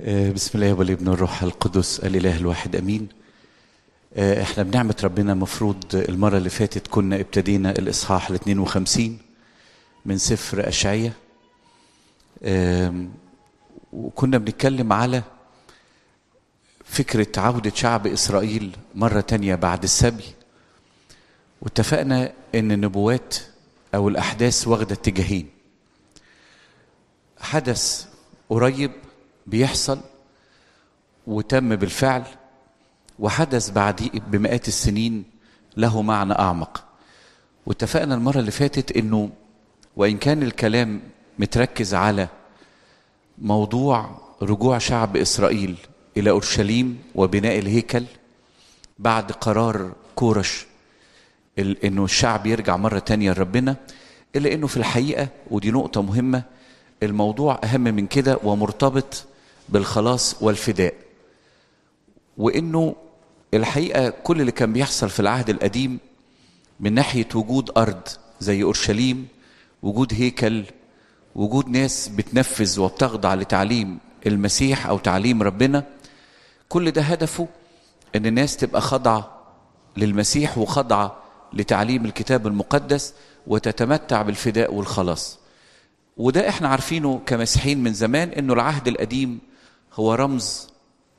آه، بسم الله والابن الروح القدس الاله الواحد امين آه، احنا بنعمه ربنا مفروض المره اللي فاتت كنا ابتدينا الاصحاح ال 52 من سفر اشعية وكنا بنتكلم على فكره عوده شعب اسرائيل مره تانية بعد السبي واتفقنا ان النبوات او الاحداث واخده اتجاهين حدث قريب بيحصل وتم بالفعل وحدث بعد بمئات السنين له معنى أعمق واتفقنا المرة اللي فاتت أنه وإن كان الكلام متركز على موضوع رجوع شعب إسرائيل إلى أورشليم وبناء الهيكل بعد قرار كورش انه الشعب يرجع مره تانية لربنا الا انه في الحقيقه ودي نقطه مهمه الموضوع اهم من كده ومرتبط بالخلاص والفداء وانه الحقيقه كل اللي كان بيحصل في العهد القديم من ناحيه وجود ارض زي اورشليم وجود هيكل وجود ناس بتنفذ وبتخضع لتعليم المسيح او تعليم ربنا كل ده هدفه ان الناس تبقى خاضعه للمسيح وخاضعه لتعليم الكتاب المقدس وتتمتع بالفداء والخلاص وده احنا عارفينه كمسيحيين من زمان انه العهد القديم هو رمز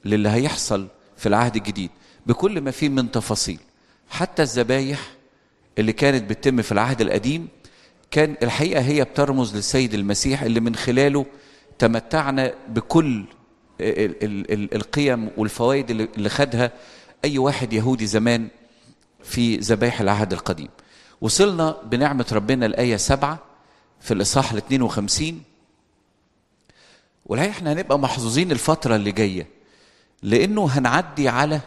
للي هيحصل في العهد الجديد بكل ما فيه من تفاصيل حتى الذبايح اللي كانت بتتم في العهد القديم كان الحقيقة هي بترمز للسيد المسيح اللي من خلاله تمتعنا بكل القيم والفوائد اللي خدها أي واحد يهودي زمان في ذبائح العهد القديم وصلنا بنعمة ربنا الآية سبعة في الإصحاح 52 والحقيقه احنا هنبقى محظوظين الفتره اللي جايه لانه هنعدي على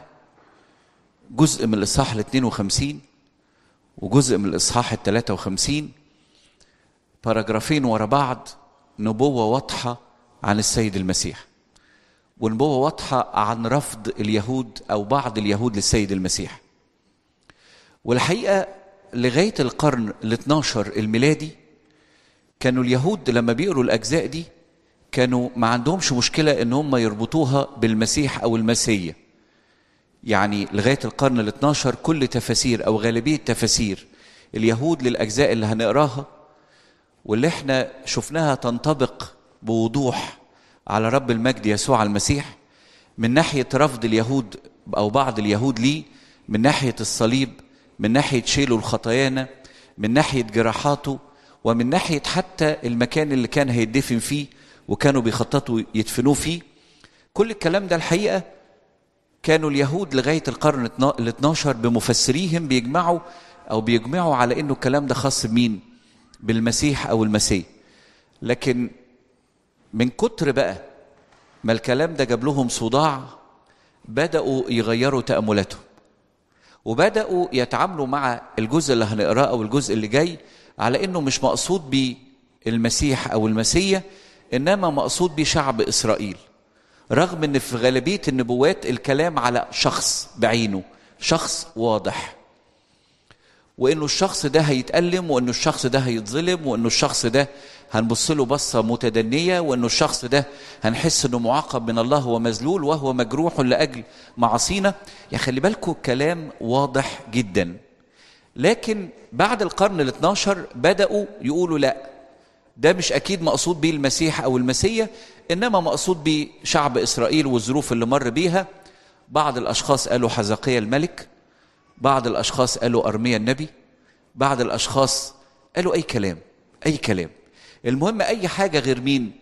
جزء من الاصحاح ال 52 وجزء من الاصحاح ال 53 باراجرافين ورا بعض نبوه واضحه عن السيد المسيح ونبوه واضحه عن رفض اليهود او بعض اليهود للسيد المسيح والحقيقه لغايه القرن ال 12 الميلادي كانوا اليهود لما بيقروا الاجزاء دي كانوا ما عندهمش مشكلة إن هم يربطوها بالمسيح أو المسيا يعني لغاية القرن ال 12 كل تفاسير أو غالبية تفاسير اليهود للأجزاء اللي هنقراها واللي احنا شفناها تنطبق بوضوح على رب المجد يسوع المسيح من ناحية رفض اليهود أو بعض اليهود ليه من ناحية الصليب من ناحية شيله الخطايانا من ناحية جراحاته ومن ناحية حتى المكان اللي كان هيدفن فيه وكانوا بيخططوا يدفنوه فيه كل الكلام ده الحقيقه كانوا اليهود لغايه القرن ال 12 بمفسريهم بيجمعوا او بيجمعوا على انه الكلام ده خاص بمين؟ بالمسيح او المسيح. لكن من كتر بقى ما الكلام ده جاب لهم صداع بداوا يغيروا تاملاتهم. وبداوا يتعاملوا مع الجزء اللي هنقراه او الجزء اللي جاي على انه مش مقصود بيه المسيح او المسيا انما مقصود به شعب اسرائيل رغم ان في غالبيه النبوات الكلام على شخص بعينه شخص واضح وانه الشخص ده هيتألم وانه الشخص ده هيتظلم وانه الشخص ده هنبص له بصه متدنيه وانه الشخص ده هنحس انه معاقب من الله ومذلول وهو مجروح لاجل معاصينا يا خلي بالكم الكلام واضح جدا لكن بعد القرن ال 12 بداوا يقولوا لا ده مش أكيد مقصود بيه المسيح أو المسيا إنما مقصود بيه شعب إسرائيل والظروف اللي مر بيها بعض الأشخاص قالوا حزقية الملك بعض الأشخاص قالوا أرميا النبي بعض الأشخاص قالوا أي كلام أي كلام المهم أي حاجة غير مين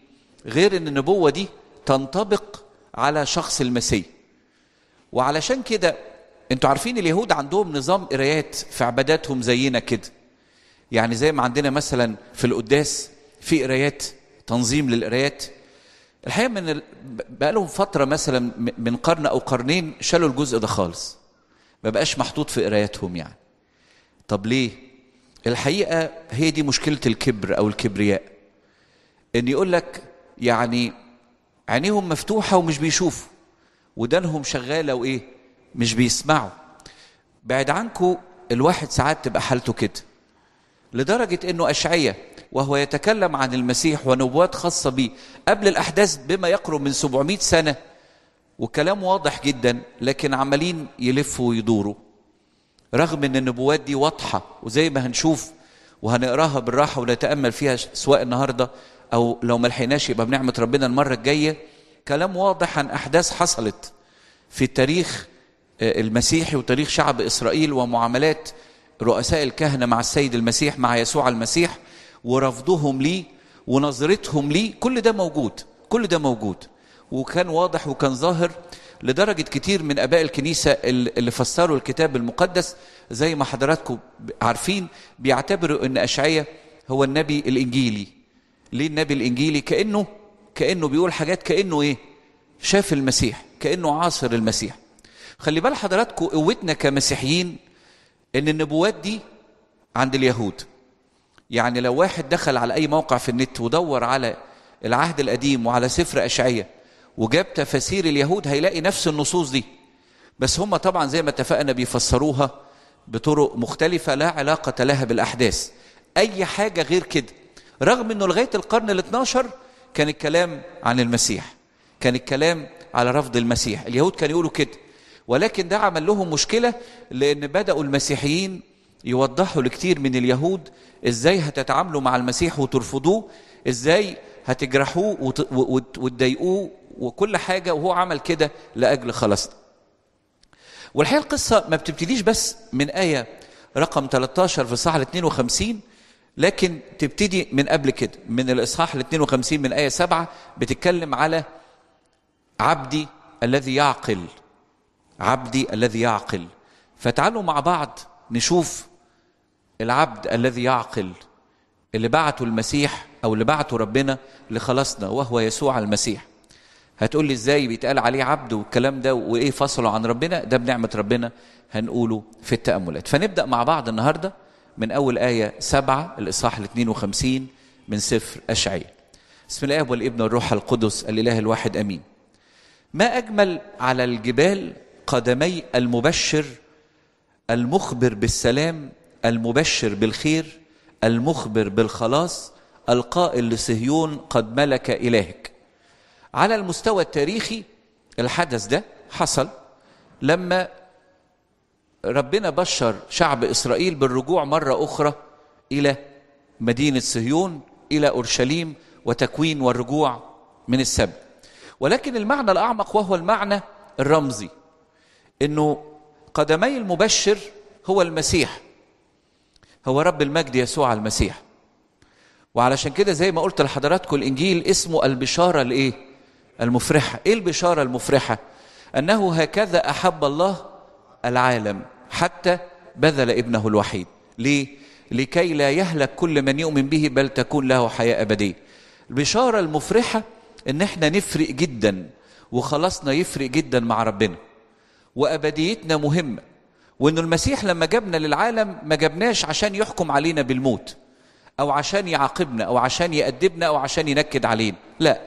غير إن النبوة دي تنطبق على شخص المسيح وعلشان كده انتوا عارفين اليهود عندهم نظام قرايات في عباداتهم زينا كده يعني زي ما عندنا مثلا في القداس في قرايات تنظيم للقرايات الحقيقه من بقى لهم فتره مثلا من قرن او قرنين شالوا الجزء ده خالص ما بقاش محطوط في قراياتهم يعني طب ليه الحقيقه هي دي مشكله الكبر او الكبرياء ان يقول لك يعني عينيهم مفتوحه ومش بيشوفوا ودانهم شغاله وايه مش بيسمعوا بعد عنكم الواحد ساعات تبقى حالته كده لدرجة أنه أشعية وهو يتكلم عن المسيح ونبوات خاصة به قبل الأحداث بما يقرب من 700 سنة والكلام واضح جدا لكن عمالين يلفوا ويدوروا رغم أن النبوات دي واضحة وزي ما هنشوف وهنقراها بالراحة ونتأمل فيها سواء النهاردة أو لو ما لحقناش يبقى بنعمة ربنا المرة الجاية كلام واضح عن أحداث حصلت في التاريخ آه، المسيحي وتاريخ شعب إسرائيل ومعاملات رؤساء الكهنه مع السيد المسيح مع يسوع المسيح ورفضهم ليه ونظرتهم ليه كل ده موجود كل ده موجود وكان واضح وكان ظاهر لدرجة كتير من أباء الكنيسة اللي فسروا الكتاب المقدس زي ما حضراتكم عارفين بيعتبروا أن أشعية هو النبي الإنجيلي ليه النبي الإنجيلي كأنه كأنه بيقول حاجات كأنه إيه شاف المسيح كأنه عاصر المسيح خلي بال حضراتكم قوتنا كمسيحيين ان النبوات دي عند اليهود يعني لو واحد دخل على اي موقع في النت ودور على العهد القديم وعلى سفر اشعياء وجاب تفاسير اليهود هيلاقي نفس النصوص دي بس هم طبعا زي ما اتفقنا بيفسروها بطرق مختلفة لا علاقة لها بالأحداث أي حاجة غير كده رغم أنه لغاية القرن الاثناشر كان الكلام عن المسيح كان الكلام على رفض المسيح اليهود كانوا يقولوا كده ولكن ده عمل لهم مشكلة لأن بدأوا المسيحيين يوضحوا لكتير من اليهود إزاي هتتعاملوا مع المسيح وترفضوه إزاي هتجرحوه وتضايقوه وكل حاجة وهو عمل كده لأجل خلاصنا والحقيقة القصة ما بتبتديش بس من آية رقم 13 في الصحة 52 لكن تبتدي من قبل كده من الإصحاح ال 52 من آية 7 بتتكلم على عبدي الذي يعقل عبدي الذي يعقل فتعالوا مع بعض نشوف العبد الذي يعقل اللي بعته المسيح او اللي بعته ربنا لخلاصنا وهو يسوع المسيح هتقول لي ازاي بيتقال عليه عبد والكلام ده وايه فصله عن ربنا ده بنعمه ربنا هنقوله في التاملات فنبدا مع بعض النهارده من اول ايه سبعة الاصحاح ال 52 من سفر اشعياء بسم الله والابن والروح القدس الاله الواحد امين ما اجمل على الجبال قدمي المبشر المخبر بالسلام المبشر بالخير المخبر بالخلاص القائل لصهيون قد ملك إلهك على المستوى التاريخي الحدث ده حصل لما ربنا بشر شعب إسرائيل بالرجوع مرة أخرى إلى مدينة صهيون إلى أورشليم وتكوين والرجوع من السبت ولكن المعنى الأعمق وهو المعنى الرمزي انه قدمي المبشر هو المسيح هو رب المجد يسوع المسيح وعلشان كده زي ما قلت لحضراتكم الانجيل اسمه البشاره الايه المفرحه ايه البشاره المفرحه انه هكذا احب الله العالم حتى بذل ابنه الوحيد ليه لكي لا يهلك كل من يؤمن به بل تكون له حياه ابديه البشاره المفرحه ان احنا نفرق جدا وخلاصنا يفرق جدا مع ربنا وابديتنا مهمه وانه المسيح لما جابنا للعالم ما جابناش عشان يحكم علينا بالموت او عشان يعاقبنا او عشان يأدبنا او عشان ينكد علينا لا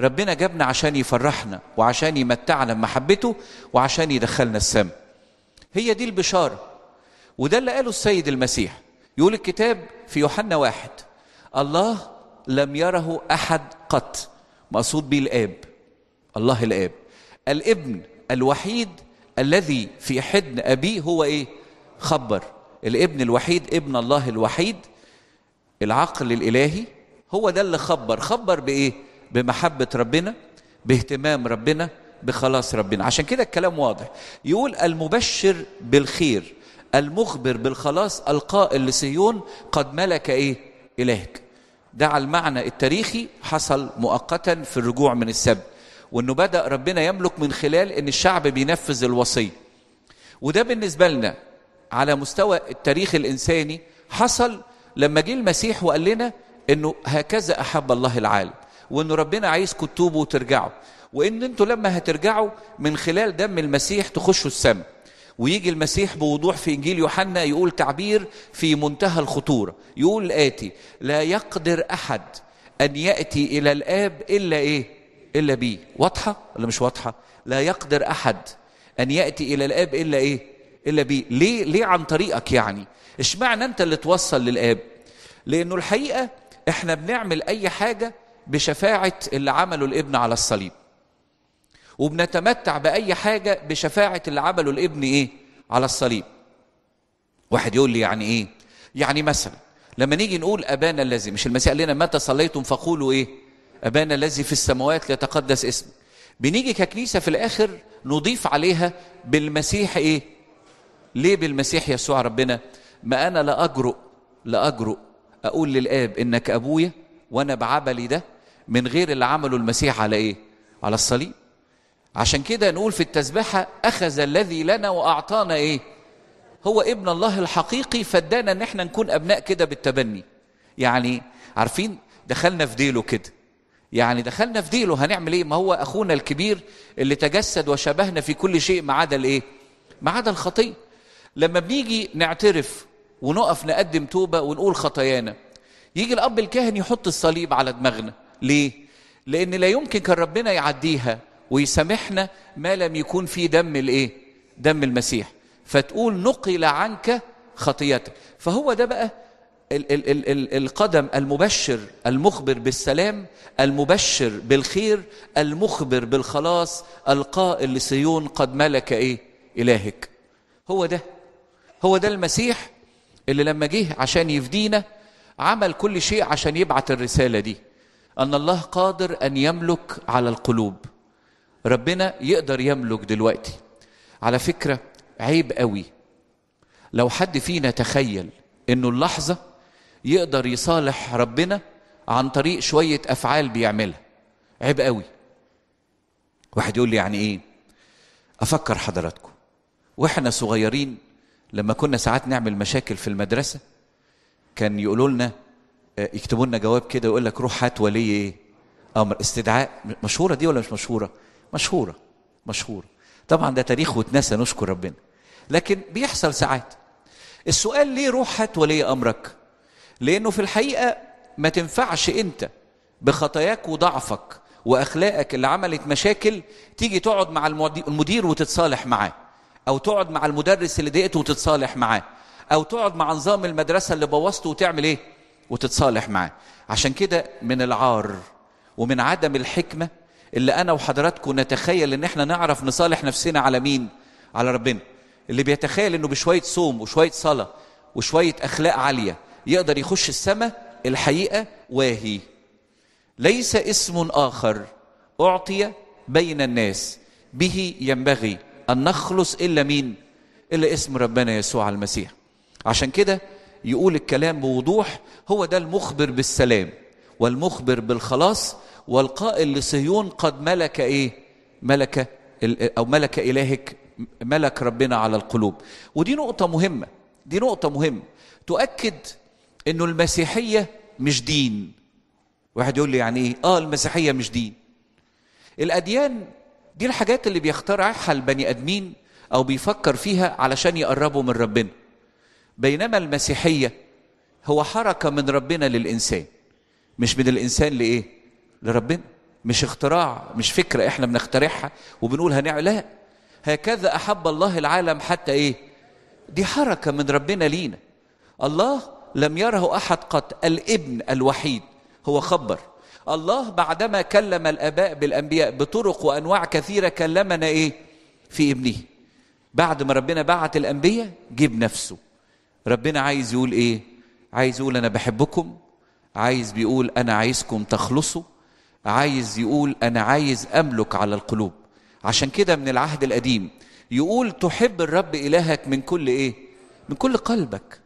ربنا جابنا عشان يفرحنا وعشان يمتعنا بمحبته وعشان يدخلنا السماء هي دي البشاره وده اللي قاله السيد المسيح يقول الكتاب في يوحنا واحد الله لم يره احد قط مقصود به الاب الله الاب الابن الوحيد الذي في حضن أبيه هو إيه؟ خبر الابن الوحيد ابن الله الوحيد العقل الإلهي هو ده اللي خبر خبر بإيه؟ بمحبة ربنا باهتمام ربنا بخلاص ربنا عشان كده الكلام واضح يقول المبشر بالخير المخبر بالخلاص القائل لسيون قد ملك ايه الهك ده على المعنى التاريخي حصل مؤقتا في الرجوع من السبت وانه بدا ربنا يملك من خلال ان الشعب بينفذ الوصيه وده بالنسبه لنا على مستوى التاريخ الانساني حصل لما جه المسيح وقال لنا انه هكذا احب الله العالم وانه ربنا عايزكم تتوبوا وترجعوا وان انتوا لما هترجعوا من خلال دم المسيح تخشوا السماء ويجي المسيح بوضوح في انجيل يوحنا يقول تعبير في منتهى الخطوره يقول الاتي لا يقدر احد ان ياتي الى الاب الا ايه إلا بيه واضحة ولا مش واضحة لا يقدر أحد أن يأتي إلى الآب إلا إيه إلا بيه ليه ليه عن طريقك يعني اشمعنى أنت اللي توصل للآب لأنه الحقيقة إحنا بنعمل أي حاجة بشفاعة اللي عمله الابن على الصليب وبنتمتع بأي حاجة بشفاعة اللي عمله الابن إيه على الصليب واحد يقول لي يعني إيه يعني مثلا لما نيجي نقول أبانا الذي مش المسيح قال لنا متى صليتم فقولوا إيه أبانا الذي في السماوات ليتقدس اسمك بنيجي ككنيسة في الآخر نضيف عليها بالمسيح إيه ليه بالمسيح يسوع ربنا ما أنا لا أجرؤ لا أجرؤ أقول للآب إنك أبويا وأنا بعملي ده من غير اللي عمله المسيح على إيه على الصليب عشان كده نقول في التسبحة أخذ الذي لنا وأعطانا إيه هو ابن الله الحقيقي فادانا ان احنا نكون ابناء كده بالتبني يعني عارفين دخلنا في ديله كده يعني دخلنا في ديله هنعمل ايه ما هو اخونا الكبير اللي تجسد وشبهنا في كل شيء ما عدا الايه ما عدا الخطيه لما بنيجي نعترف ونقف نقدم توبه ونقول خطايانا يجي الاب الكاهن يحط الصليب على دماغنا ليه لان لا يمكن كان ربنا يعديها ويسامحنا ما لم يكون في دم الايه دم المسيح فتقول نقل عنك خطيتك فهو ده بقى ال ال ال ال القدم المبشر المخبر بالسلام المبشر بالخير المخبر بالخلاص القائل لصيون قد ملك ايه الهك هو ده هو ده المسيح اللي لما جه عشان يفدينا عمل كل شيء عشان يبعت الرساله دي ان الله قادر ان يملك على القلوب ربنا يقدر يملك دلوقتي على فكره عيب قوي لو حد فينا تخيل انه اللحظه يقدر يصالح ربنا عن طريق شوية أفعال بيعملها عيب قوي واحد يقول لي يعني إيه أفكر حضراتكم وإحنا صغيرين لما كنا ساعات نعمل مشاكل في المدرسة كان يقولوا لنا آه، يكتبوا لنا جواب كده ويقول لك روح هات ولي إيه أمر استدعاء مشهورة دي ولا مش مشهورة مشهورة مشهورة طبعا ده تاريخ واتنسى نشكر ربنا لكن بيحصل ساعات السؤال ليه روح هات ولي امرك لأنه في الحقيقة ما تنفعش أنت بخطاياك وضعفك وأخلاقك اللي عملت مشاكل تيجي تقعد مع المدير وتتصالح معاه أو تقعد مع المدرس اللي ضايقته وتتصالح معاه أو تقعد مع نظام المدرسة اللي بوظته وتعمل إيه؟ وتتصالح معاه عشان كده من العار ومن عدم الحكمة اللي أنا وحضراتكم نتخيل إن إحنا نعرف نصالح نفسنا على مين؟ على ربنا اللي بيتخيل إنه بشوية صوم وشوية صلاة وشوية أخلاق عالية يقدر يخش السماء الحقيقة واهي ليس اسم آخر أعطي بين الناس به ينبغي أن نخلص إلا مين إلا اسم ربنا يسوع المسيح عشان كده يقول الكلام بوضوح هو ده المخبر بالسلام والمخبر بالخلاص والقائل لصهيون قد ملك ايه ملك او ملك الهك ملك ربنا على القلوب ودي نقطه مهمه دي نقطه مهمه تؤكد انه المسيحيه مش دين واحد يقول لي يعني ايه اه المسيحيه مش دين الاديان دي الحاجات اللي بيخترعها البني ادمين او بيفكر فيها علشان يقربوا من ربنا بينما المسيحيه هو حركه من ربنا للانسان مش من الانسان لايه لربنا مش اختراع مش فكره احنا بنخترعها وبنقول هنعمل لا هكذا احب الله العالم حتى ايه دي حركه من ربنا لينا الله لم يره أحد قط الابن الوحيد هو خبر الله بعدما كلم الآباء بالأنبياء بطرق وأنواع كثيرة كلمنا إيه في ابنه بعد ما ربنا بعت الأنبياء جيب نفسه ربنا عايز يقول إيه عايز يقول أنا بحبكم عايز بيقول أنا عايزكم تخلصوا عايز يقول أنا عايز أملك على القلوب عشان كده من العهد القديم يقول تحب الرب إلهك من كل إيه من كل قلبك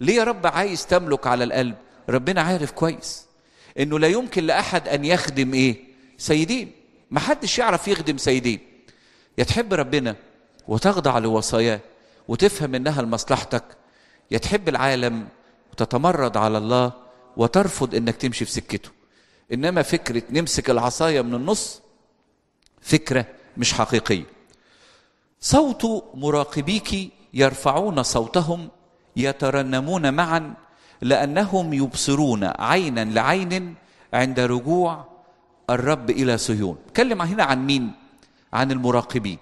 ليه يا رب عايز تملك على القلب ربنا عارف كويس انه لا يمكن لاحد ان يخدم ايه سيدين ما حدش يعرف يخدم سيدين يا تحب ربنا وتخضع لوصاياه وتفهم انها لمصلحتك يا تحب العالم وتتمرد على الله وترفض انك تمشي في سكته انما فكره نمسك العصايه من النص فكره مش حقيقيه صوت مراقبيك يرفعون صوتهم يترنمون معا لانهم يبصرون عينا لعين عند رجوع الرب الى صهيون تكلم هنا عن مين عن المراقبين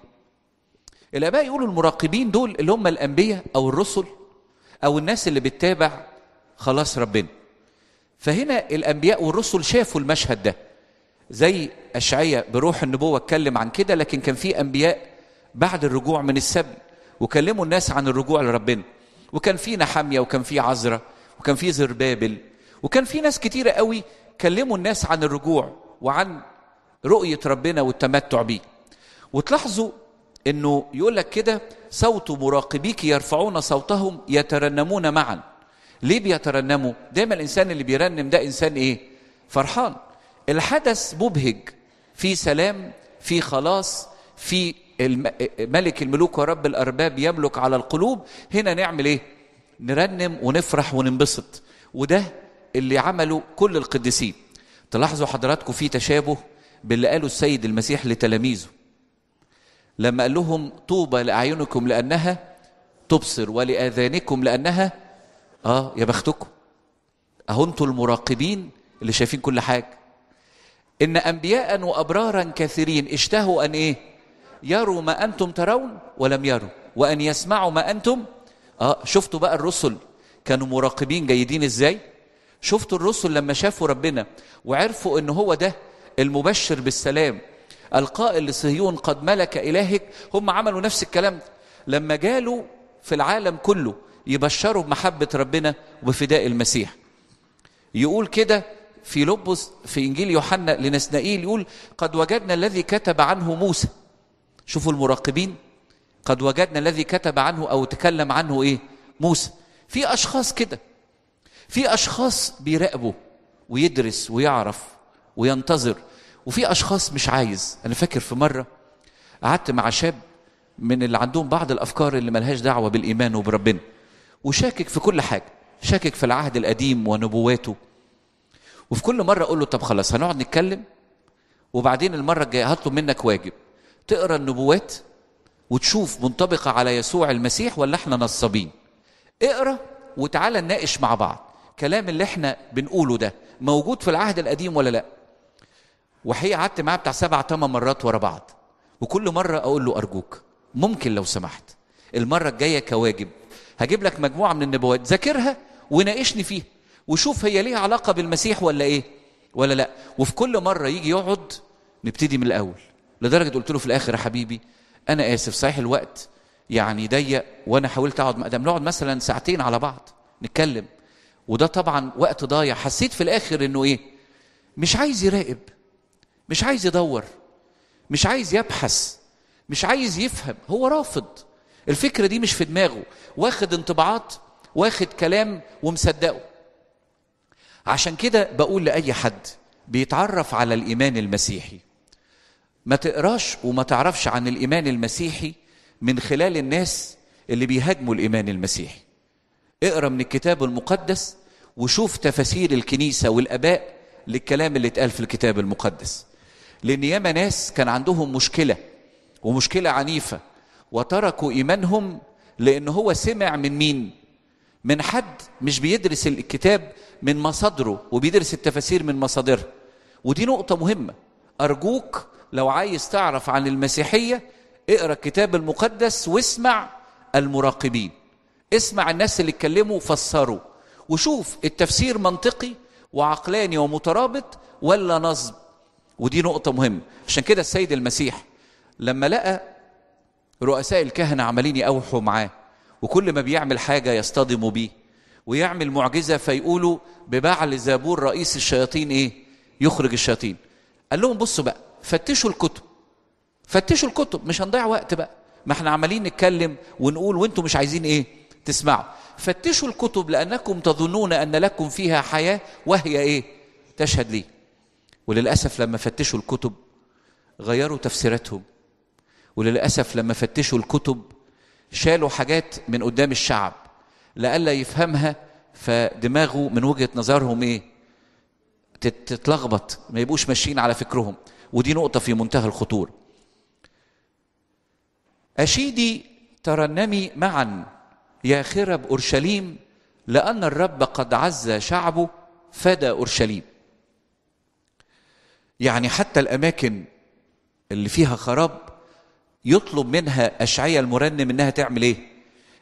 الاباء يقولوا المراقبين دول اللي هم الانبياء او الرسل او الناس اللي بتتابع خلاص ربنا فهنا الانبياء والرسل شافوا المشهد ده زي اشعياء بروح النبوه اتكلم عن كده لكن كان في انبياء بعد الرجوع من السبي وكلموا الناس عن الرجوع لربنا وكان في نحامية وكان في عزرة وكان في زربابل وكان في ناس كتيرة قوي كلموا الناس عن الرجوع وعن رؤية ربنا والتمتع بيه وتلاحظوا انه يقول لك كده صوت مراقبيك يرفعون صوتهم يترنمون معا ليه بيترنموا دايما الانسان اللي بيرنم ده انسان ايه فرحان الحدث مبهج في سلام في خلاص في ملك الملوك ورب الأرباب يملك على القلوب هنا نعمل إيه؟ نرنم ونفرح وننبسط وده اللي عمله كل القديسين تلاحظوا حضراتكم في تشابه باللي قاله السيد المسيح لتلاميذه لما قال لهم طوبى لأعينكم لأنها تبصر ولآذانكم لأنها آه يا بختكم أهو أنتوا المراقبين اللي شايفين كل حاجة إن أنبياء وأبرارا كثيرين اشتهوا أن إيه؟ يروا ما أنتم ترون ولم يروا وأن يسمعوا ما أنتم آه شفتوا بقى الرسل كانوا مراقبين جيدين إزاي شفتوا الرسل لما شافوا ربنا وعرفوا أن هو ده المبشر بالسلام القائل لصهيون قد ملك إلهك هم عملوا نفس الكلام لما جالوا في العالم كله يبشروا بمحبة ربنا وفداء المسيح يقول كده في لبس في إنجيل يوحنا لنسنائيل يقول قد وجدنا الذي كتب عنه موسى شوفوا المراقبين قد وجدنا الذي كتب عنه او تكلم عنه ايه موسى في اشخاص كده في اشخاص بيراقبوا ويدرس ويعرف وينتظر وفي اشخاص مش عايز انا فاكر في مره قعدت مع شاب من اللي عندهم بعض الافكار اللي ملهاش دعوه بالايمان وبربنا وشاكك في كل حاجه شاكك في العهد القديم ونبواته وفي كل مره اقول له طب خلاص هنقعد نتكلم وبعدين المره الجايه هطلب منك واجب تقرا النبوات وتشوف منطبقه على يسوع المسيح ولا احنا نصابين اقرا وتعالى نناقش مع بعض كلام اللي احنا بنقوله ده موجود في العهد القديم ولا لا وهي قعدت معاه بتاع سبع ثمان مرات ورا بعض وكل مره اقول له ارجوك ممكن لو سمحت المره الجايه كواجب هجيب لك مجموعه من النبوات ذاكرها وناقشني فيها وشوف هي ليها علاقه بالمسيح ولا ايه ولا لا وفي كل مره يجي يقعد نبتدي من الاول لدرجه قلت له في الاخر يا حبيبي انا اسف صحيح الوقت يعني ضيق وانا حاولت اقعد مقدم نقعد مثلا ساعتين على بعض نتكلم وده طبعا وقت ضايع حسيت في الاخر انه ايه مش عايز يراقب مش عايز يدور مش عايز يبحث مش عايز يفهم هو رافض الفكره دي مش في دماغه واخد انطباعات واخد كلام ومصدقه عشان كده بقول لاي حد بيتعرف على الايمان المسيحي ما تقراش وما تعرفش عن الإيمان المسيحي من خلال الناس اللي بيهاجموا الإيمان المسيحي اقرا من الكتاب المقدس وشوف تفاسير الكنيسة والآباء للكلام اللي اتقال في الكتاب المقدس لأن ياما ناس كان عندهم مشكلة ومشكلة عنيفة وتركوا إيمانهم لأن هو سمع من مين؟ من حد مش بيدرس الكتاب من مصادره وبيدرس التفاسير من مصادرها ودي نقطة مهمة أرجوك لو عايز تعرف عن المسيحية اقرأ الكتاب المقدس واسمع المراقبين اسمع الناس اللي اتكلموا وفسروا وشوف التفسير منطقي وعقلاني ومترابط ولا نصب ودي نقطة مهمة عشان كده السيد المسيح لما لقى رؤساء الكهنة عمالين يأوحوا معاه وكل ما بيعمل حاجة يصطدموا بيه ويعمل معجزة فيقولوا ببعل زابور رئيس الشياطين ايه يخرج الشياطين قال لهم بصوا بقى فتشوا الكتب فتشوا الكتب مش هنضيع وقت بقى ما احنا عمالين نتكلم ونقول وانتم مش عايزين ايه تسمعوا فتشوا الكتب لانكم تظنون ان لكم فيها حياه وهي ايه تشهد لي وللاسف لما فتشوا الكتب غيروا تفسيراتهم وللاسف لما فتشوا الكتب شالوا حاجات من قدام الشعب لئلا يفهمها فدماغه من وجهه نظرهم ايه تتلخبط ما يبقوش ماشيين على فكرهم ودي نقطة في منتهى الخطورة أشيدي ترنمي معا يا خرب أورشليم لأن الرب قد عز شعبه فدى أورشليم يعني حتى الأماكن اللي فيها خراب يطلب منها أشعية المرنم إنها تعمل إيه؟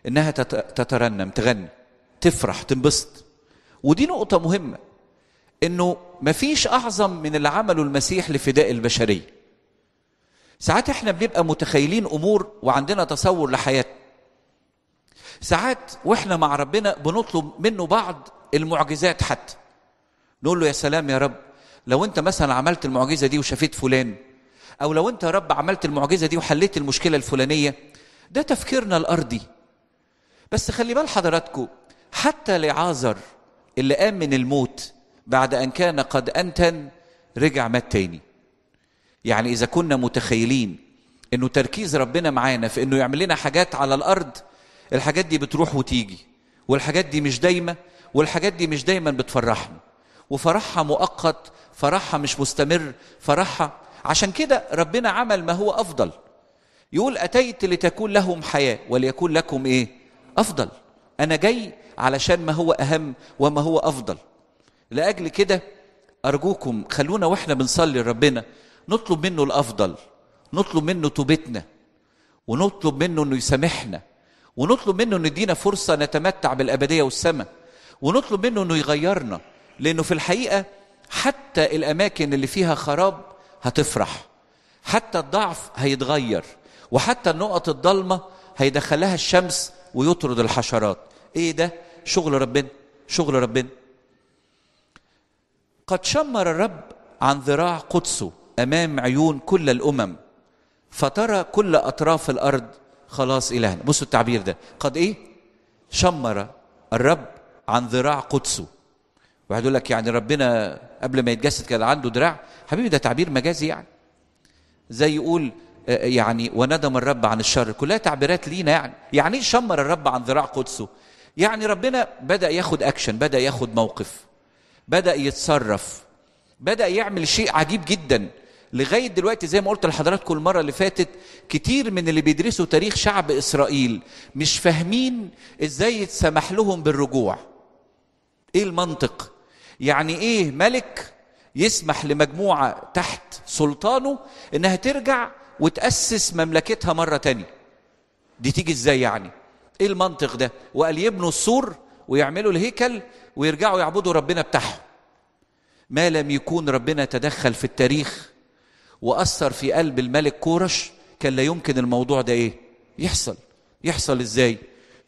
إنها تترنم تغني تفرح تنبسط ودي نقطة مهمة انه مفيش اعظم من اللي عمله المسيح لفداء البشريه ساعات احنا بنبقى متخيلين امور وعندنا تصور لحياتنا ساعات واحنا مع ربنا بنطلب منه بعض المعجزات حتى نقول له يا سلام يا رب لو انت مثلا عملت المعجزه دي وشفيت فلان او لو انت يا رب عملت المعجزه دي وحليت المشكله الفلانيه ده تفكيرنا الارضي بس خلي بال حضراتكم حتى لعازر اللي قام من الموت بعد أن كان قد أنتن رجع مات تاني يعني إذا كنا متخيلين أنه تركيز ربنا معانا في أنه يعمل لنا حاجات على الأرض الحاجات دي بتروح وتيجي والحاجات دي مش دايمة والحاجات دي مش دايما بتفرحنا وفرحها مؤقت فرحها مش مستمر فرحها عشان كده ربنا عمل ما هو أفضل يقول أتيت لتكون لهم حياة وليكون لكم إيه أفضل أنا جاي علشان ما هو أهم وما هو أفضل لاجل كده ارجوكم خلونا واحنا بنصلي ربنا نطلب منه الافضل نطلب منه توبتنا ونطلب منه انه يسامحنا ونطلب منه انه يدينا فرصه نتمتع بالابديه والسماء ونطلب منه انه يغيرنا لانه في الحقيقه حتى الاماكن اللي فيها خراب هتفرح حتى الضعف هيتغير وحتى النقط الضلمه هيدخلها الشمس ويطرد الحشرات ايه ده شغل ربنا شغل ربنا قد شمر الرب عن ذراع قدسه امام عيون كل الامم فترى كل اطراف الارض خلاص الهنا بصوا التعبير ده قد ايه شمر الرب عن ذراع قدسه واحد يقول لك يعني ربنا قبل ما يتجسد كان عنده ذراع حبيبي ده تعبير مجازي يعني زي يقول آه، آه، يعني وندم الرب عن الشر كلها تعبيرات لينا يعني يعني ايه شمر الرب عن ذراع قدسه يعني ربنا بدا ياخد اكشن بدا ياخد موقف بدا يتصرف بدا يعمل شيء عجيب جدا لغايه دلوقتي زي ما قلت لحضراتكم المره اللي فاتت كتير من اللي بيدرسوا تاريخ شعب اسرائيل مش فاهمين ازاي يتسمح لهم بالرجوع ايه المنطق يعني ايه ملك يسمح لمجموعه تحت سلطانه انها ترجع وتاسس مملكتها مره تانية دي تيجي ازاي يعني ايه المنطق ده وقال يبنوا السور ويعملوا الهيكل ويرجعوا يعبدوا ربنا بتاعهم ما لم يكون ربنا تدخل في التاريخ واثر في قلب الملك كورش كان لا يمكن الموضوع ده ايه يحصل يحصل ازاي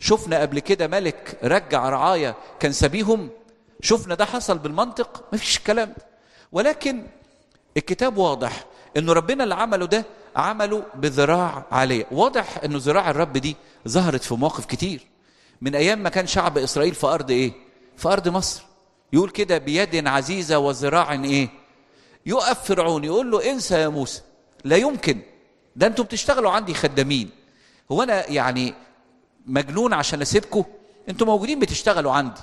شفنا قبل كده ملك رجع رعايا كان سبيهم شفنا ده حصل بالمنطق مفيش الكلام ده ولكن الكتاب واضح انه ربنا اللي عمله ده عمله بذراع عاليه واضح انه ذراع الرب دي ظهرت في مواقف كتير من ايام ما كان شعب اسرائيل في ارض ايه في أرض مصر يقول كده بيد عزيزة وذراع إيه يقف فرعون يقول له انسى يا موسى لا يمكن ده انتوا بتشتغلوا عندي خدامين هو انا يعني مجنون عشان اسيبكم انتوا موجودين بتشتغلوا عندي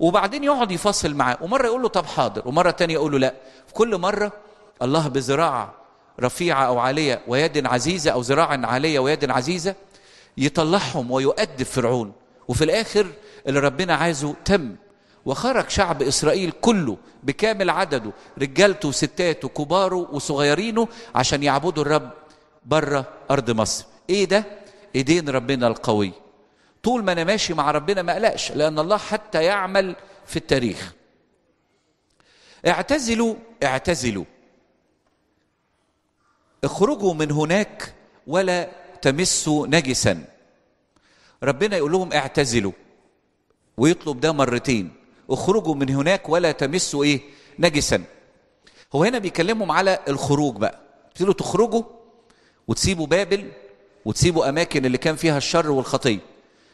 وبعدين يقعد يفصل معاه ومره يقول له طب حاضر ومره تانية يقول له لا في كل مره الله بذراع رفيعه او عاليه ويد عزيزه او ذراع عاليه ويد عزيزه يطلعهم ويؤدب فرعون وفي الاخر اللي ربنا عايزه تم وخرج شعب إسرائيل كله بكامل عدده رجالته وستاته كباره وصغيرينه عشان يعبدوا الرب بره أرض مصر إيه ده؟ إيدين ربنا القوي طول ما أنا ماشي مع ربنا ما أقلقش لأن الله حتى يعمل في التاريخ اعتزلوا اعتزلوا اخرجوا من هناك ولا تمسوا نجسا ربنا يقول لهم اعتزلوا ويطلب ده مرتين اخرجوا من هناك ولا تمسوا ايه نجسا هو هنا بيكلمهم على الخروج بقى بتقولوا تخرجوا وتسيبوا بابل وتسيبوا اماكن اللي كان فيها الشر والخطيه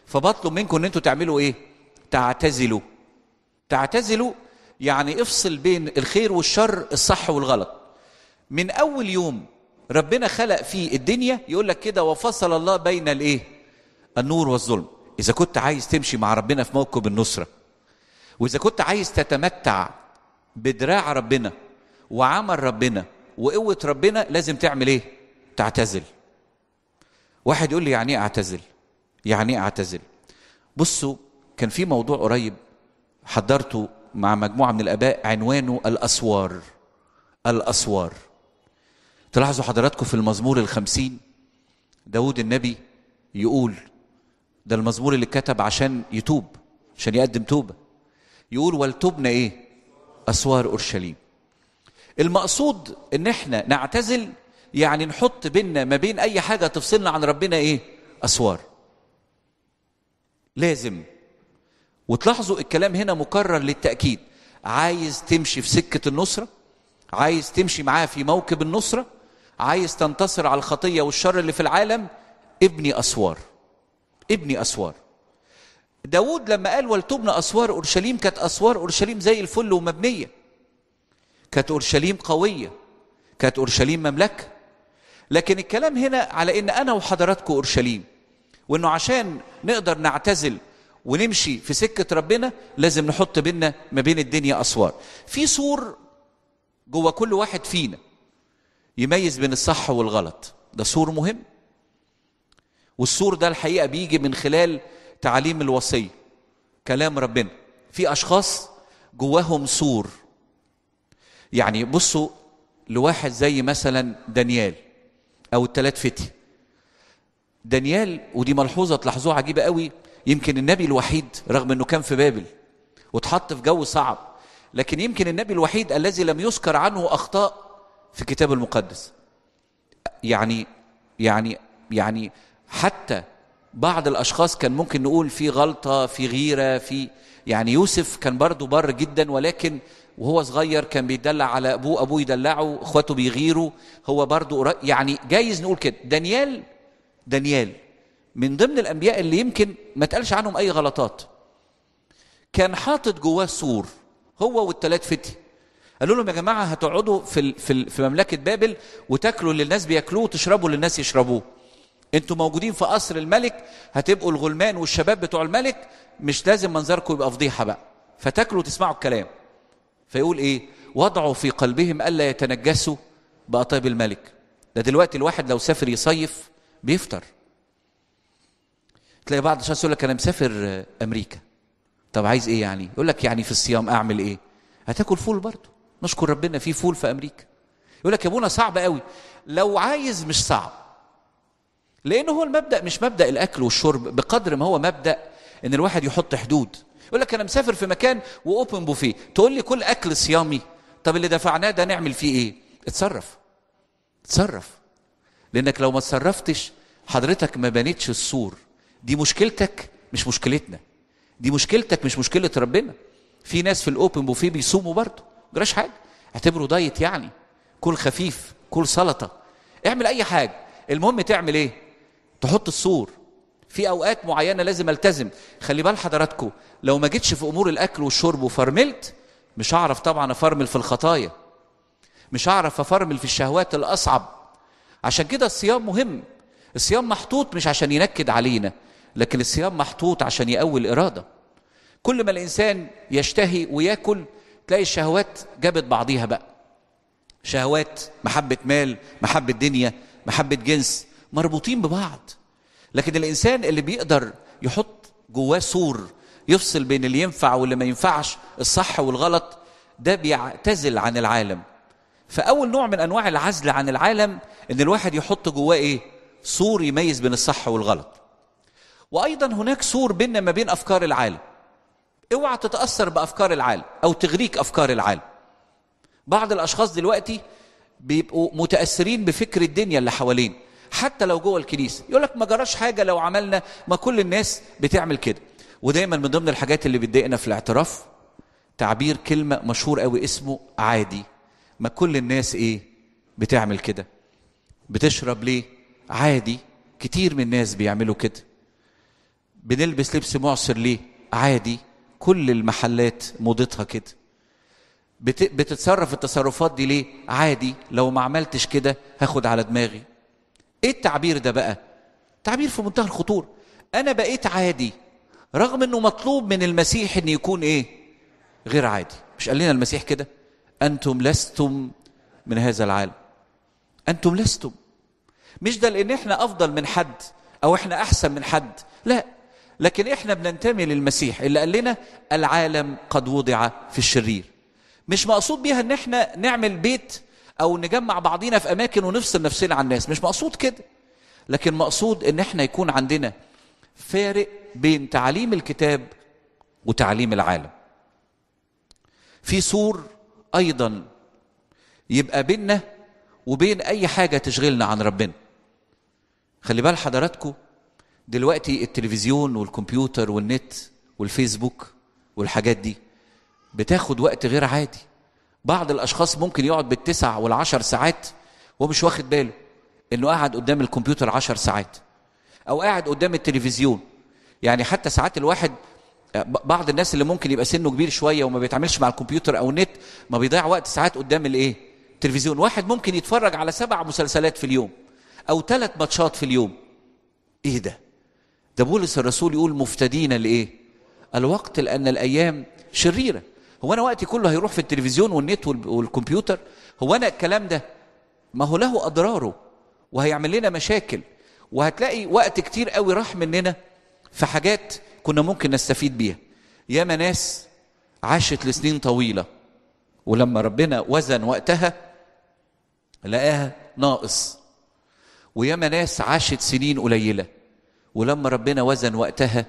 فبطلب منكم ان انتوا تعملوا ايه تعتزلوا تعتزلوا يعني افصل بين الخير والشر الصح والغلط من اول يوم ربنا خلق فيه الدنيا يقول لك كده وفصل الله بين الايه النور والظلم اذا كنت عايز تمشي مع ربنا في موكب النصره واذا كنت عايز تتمتع بدراع ربنا وعمل ربنا وقوه ربنا لازم تعمل ايه تعتزل واحد يقول لي يعني ايه اعتزل يعني ايه اعتزل بصوا كان في موضوع قريب حضرته مع مجموعه من الاباء عنوانه الاسوار الاسوار تلاحظوا حضراتكم في المزمور الخمسين داود النبي يقول ده المزمور اللي اتكتب عشان يتوب عشان يقدم توبه يقول ولتبنى ايه اسوار اورشليم المقصود ان احنا نعتزل يعني نحط بيننا ما بين اي حاجه تفصلنا عن ربنا ايه اسوار لازم وتلاحظوا الكلام هنا مكرر للتاكيد عايز تمشي في سكه النصره عايز تمشي معاه في موكب النصره عايز تنتصر على الخطيه والشر اللي في العالم ابني اسوار ابني اسوار داود لما قال ولتبنى أسوار أورشليم كانت أسوار أورشليم زي الفل ومبنية كانت أورشليم قوية كانت أورشليم مملكة لكن الكلام هنا على إن أنا وحضراتكم أورشليم وإنه عشان نقدر نعتزل ونمشي في سكة ربنا لازم نحط بينا ما بين الدنيا أسوار في سور جوه كل واحد فينا يميز بين الصح والغلط ده سور مهم والسور ده الحقيقة بيجي من خلال تعاليم الوصية كلام ربنا في أشخاص جواهم سور يعني بصوا لواحد زي مثلا دانيال أو التلات فتي دانيال ودي ملحوظة تلاحظوها عجيبة قوي يمكن النبي الوحيد رغم أنه كان في بابل واتحط في جو صعب لكن يمكن النبي الوحيد الذي لم يذكر عنه أخطاء في الكتاب المقدس يعني يعني يعني حتى بعض الاشخاص كان ممكن نقول في غلطه في غيره في يعني يوسف كان برضه بر جدا ولكن وهو صغير كان بيدلع على ابوه ابوه يدلعه اخواته بيغيروا هو برضه يعني جايز نقول كده دانيال دانيال من ضمن الانبياء اللي يمكن ما تقالش عنهم اي غلطات كان حاطط جواه سور هو والثلاث فتي قالوا لهم يا جماعه هتقعدوا في, في مملكه بابل وتاكلوا اللي الناس بياكلوه وتشربوا اللي الناس يشربوه انتوا موجودين في قصر الملك هتبقوا الغلمان والشباب بتوع الملك مش لازم منظركم يبقى فضيحه بقى فتاكلوا وتسمعوا الكلام فيقول ايه وضعوا في قلبهم الا يتنجسوا باطيب الملك ده دلوقتي الواحد لو سافر يصيف بيفطر تلاقي بعض الشخص يقول لك انا مسافر امريكا طب عايز ايه يعني يقول لك يعني في الصيام اعمل ايه هتاكل فول برضه نشكر ربنا في فول في امريكا يقول لك يا ابونا صعب قوي لو عايز مش صعب لأنه هو المبدأ مش مبدأ الأكل والشرب بقدر ما هو مبدأ إن الواحد يحط حدود يقول لك أنا مسافر في مكان وأوبن بوفيه تقول لي كل أكل صيامي طب اللي دفعناه ده نعمل فيه إيه؟ اتصرف اتصرف لأنك لو ما اتصرفتش حضرتك ما بنيتش السور دي مشكلتك مش مشكلتنا دي مشكلتك مش مشكلة ربنا في ناس في الأوبن بوفيه بيصوموا برضه جراش حاجة اعتبره دايت يعني كل خفيف كل سلطة اعمل أي حاجة المهم تعمل إيه تحط السور في اوقات معينه لازم التزم خلي بال حضراتكم لو ما جيتش في امور الاكل والشرب وفرملت مش هعرف طبعا افرمل في الخطايا مش هعرف افرمل في الشهوات الاصعب عشان كده الصيام مهم الصيام محطوط مش عشان ينكد علينا لكن الصيام محطوط عشان يقوي الاراده كل ما الانسان يشتهي وياكل تلاقي الشهوات جابت بعضيها بقى شهوات محبه مال محبه دنيا محبه جنس مربوطين ببعض لكن الانسان اللي بيقدر يحط جواه سور يفصل بين اللي ينفع واللي ما ينفعش الصح والغلط ده بيعتزل عن العالم فاول نوع من انواع العزل عن العالم ان الواحد يحط جواه ايه سور يميز بين الصح والغلط وايضا هناك سور بيننا ما بين افكار العالم اوعى تتاثر بافكار العالم او تغريك افكار العالم بعض الاشخاص دلوقتي بيبقوا متاثرين بفكر الدنيا اللي حوالين حتى لو جوه الكنيسه يقول لك ما جراش حاجه لو عملنا ما كل الناس بتعمل كده ودايما من ضمن الحاجات اللي بتضايقنا في الاعتراف تعبير كلمه مشهور قوي اسمه عادي ما كل الناس ايه بتعمل كده بتشرب ليه عادي كتير من الناس بيعملوا كده بنلبس لبس معصر ليه عادي كل المحلات موضتها كده بتتصرف التصرفات دي ليه عادي لو ما عملتش كده هاخد على دماغي ايه التعبير ده بقى تعبير في منتهى الخطوره انا بقيت عادي رغم انه مطلوب من المسيح ان يكون ايه غير عادي مش قال لنا المسيح كده انتم لستم من هذا العالم انتم لستم مش ده لان احنا افضل من حد او احنا احسن من حد لا لكن احنا بننتمي للمسيح اللي قال لنا العالم قد وضع في الشرير مش مقصود بيها ان احنا نعمل بيت أو نجمع بعضينا في أماكن ونفصل نفسنا عن الناس مش مقصود كده لكن مقصود إن إحنا يكون عندنا فارق بين تعليم الكتاب وتعليم العالم في سور أيضا يبقى بيننا وبين أي حاجة تشغلنا عن ربنا خلي بال حضراتكم دلوقتي التلفزيون والكمبيوتر والنت والفيسبوك والحاجات دي بتاخد وقت غير عادي بعض الاشخاص ممكن يقعد بالتسع والعشر ساعات وهو مش واخد باله انه قاعد قدام الكمبيوتر عشر ساعات او قاعد قدام التلفزيون يعني حتى ساعات الواحد بعض الناس اللي ممكن يبقى سنه كبير شويه وما بيتعاملش مع الكمبيوتر او النت ما بيضيع وقت ساعات قدام الايه التلفزيون واحد ممكن يتفرج على سبع مسلسلات في اليوم او ثلاث ماتشات في اليوم ايه ده ده بولس الرسول يقول مفتدين لايه الوقت لان الايام شريره هو انا وقتي كله هيروح في التلفزيون والنت والكمبيوتر هو انا الكلام ده ما هو له اضراره وهيعمل لنا مشاكل وهتلاقي وقت كتير قوي راح مننا في حاجات كنا ممكن نستفيد بيها ياما ناس عاشت لسنين طويله ولما ربنا وزن وقتها لقاها ناقص وياما ناس عاشت سنين قليله ولما ربنا وزن وقتها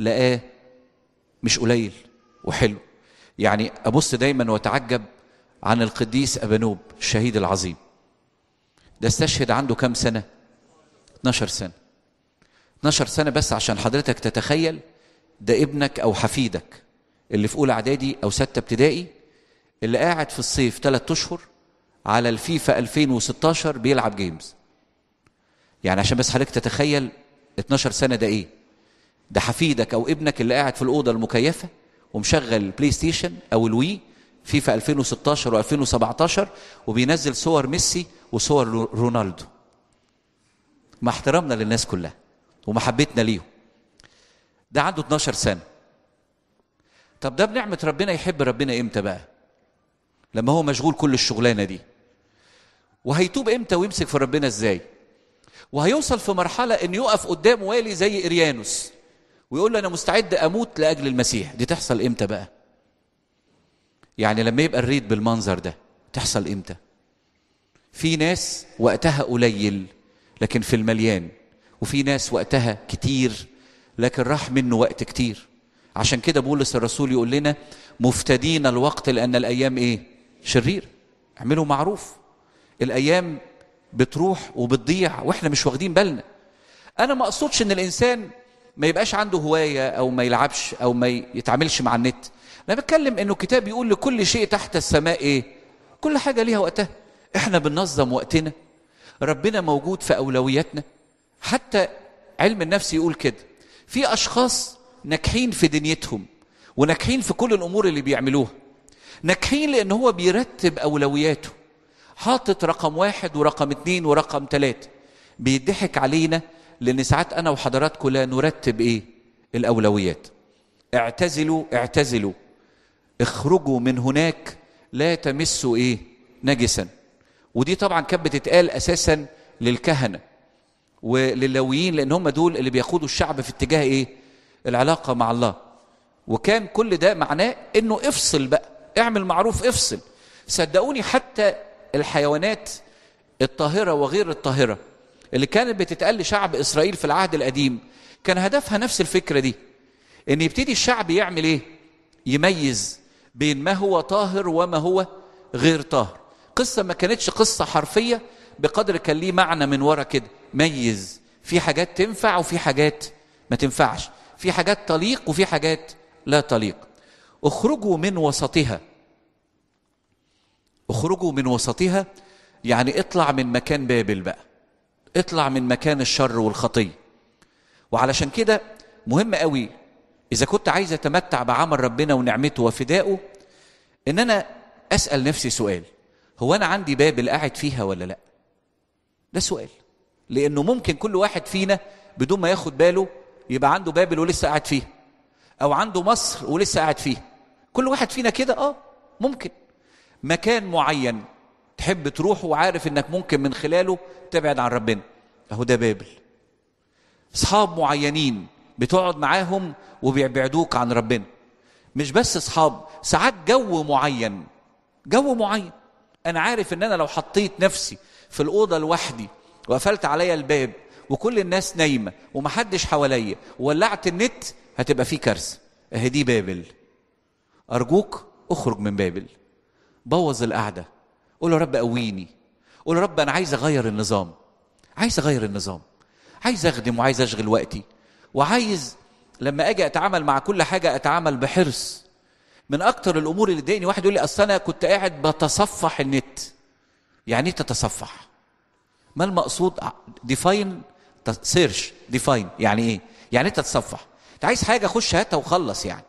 لقاه مش قليل وحلو يعني أبص دايما وأتعجب عن القديس أبنوب الشهيد العظيم ده استشهد عنده كام سنة 12 سنة 12 سنة بس عشان حضرتك تتخيل ده ابنك أو حفيدك اللي في أولى إعدادي أو ستة ابتدائي اللي قاعد في الصيف ثلاث أشهر على الفيفا 2016 بيلعب جيمز يعني عشان بس حضرتك تتخيل 12 سنة ده إيه ده حفيدك أو ابنك اللي قاعد في الأوضة المكيفة ومشغل البلاي ستيشن او الوي فيفا 2016 و2017 وبينزل صور ميسي وصور رونالدو مع احترامنا للناس كلها ومحبتنا ليهم ده عنده 12 سنه طب ده بنعمه ربنا يحب ربنا امتى بقى لما هو مشغول كل الشغلانه دي وهيتوب امتى ويمسك في ربنا ازاي وهيوصل في مرحله ان يقف قدام والي زي اريانوس ويقول له أنا مستعد أموت لأجل المسيح دي تحصل إمتى بقى يعني لما يبقى الريد بالمنظر ده تحصل إمتى في ناس وقتها قليل لكن في المليان وفي ناس وقتها كتير لكن راح منه وقت كتير عشان كده بولس الرسول يقول لنا مفتدين الوقت لأن الأيام إيه شرير اعملوا معروف الأيام بتروح وبتضيع واحنا مش واخدين بالنا انا ما اقصدش ان الانسان ما يبقاش عنده هوايه او ما يلعبش او ما يتعاملش مع النت انا بتكلم انه الكتاب يقول لكل شيء تحت السماء ايه كل حاجه ليها وقتها احنا بننظم وقتنا ربنا موجود في اولوياتنا حتى علم النفس يقول كده في اشخاص ناجحين في دنيتهم وناجحين في كل الامور اللي بيعملوها ناجحين لان هو بيرتب اولوياته حاطط رقم واحد ورقم اتنين ورقم تلاته بيضحك علينا لأن ساعات أنا وحضراتكم لا نرتب إيه الأولويات اعتزلوا اعتزلوا اخرجوا من هناك لا تمسوا إيه نجسا ودي طبعا كانت بتتقال أساسا للكهنة وللويين لأن هم دول اللي بيقودوا الشعب في اتجاه إيه العلاقة مع الله وكان كل ده معناه إنه افصل بقى اعمل معروف افصل صدقوني حتى الحيوانات الطاهرة وغير الطاهرة اللي كانت بتتقال لشعب إسرائيل في العهد القديم كان هدفها نفس الفكرة دي إن يبتدي الشعب يعمل إيه؟ يميز بين ما هو طاهر وما هو غير طاهر قصة ما كانتش قصة حرفية بقدر كان ليه معنى من ورا كده ميز في حاجات تنفع وفي حاجات ما تنفعش في حاجات تليق وفي حاجات لا تليق اخرجوا من وسطها اخرجوا من وسطها يعني اطلع من مكان بابل بقى اطلع من مكان الشر والخطيه وعلشان كده مهم قوي اذا كنت عايز اتمتع بعمل ربنا ونعمته وفدائه ان انا اسال نفسي سؤال هو انا عندي بابل قاعد فيها ولا لا ده سؤال لانه ممكن كل واحد فينا بدون ما ياخد باله يبقى عنده بابل ولسه قاعد فيها او عنده مصر ولسه قاعد فيها كل واحد فينا كده اه ممكن مكان معين تحب تروحه وعارف انك ممكن من خلاله تبعد عن ربنا اهو ده بابل اصحاب معينين بتقعد معاهم وبيبعدوك عن ربنا مش بس اصحاب ساعات جو معين جو معين انا عارف ان انا لو حطيت نفسي في الاوضه لوحدي وقفلت عليا الباب وكل الناس نايمه ومحدش حواليا وولعت النت هتبقى في كارثه اهي دي بابل ارجوك اخرج من بابل بوظ القعده قول يا رب قويني قول يا رب انا عايز اغير النظام عايز اغير النظام عايز اخدم وعايز اشغل وقتي وعايز لما اجي اتعامل مع كل حاجه اتعامل بحرص من اكتر الامور اللي تضايقني واحد يقول لي اصل انا كنت قاعد بتصفح النت يعني ايه تتصفح ما المقصود ديفاين سيرش ديفاين يعني ايه يعني ايه تتصفح انت عايز حاجه خش هاتها وخلص يعني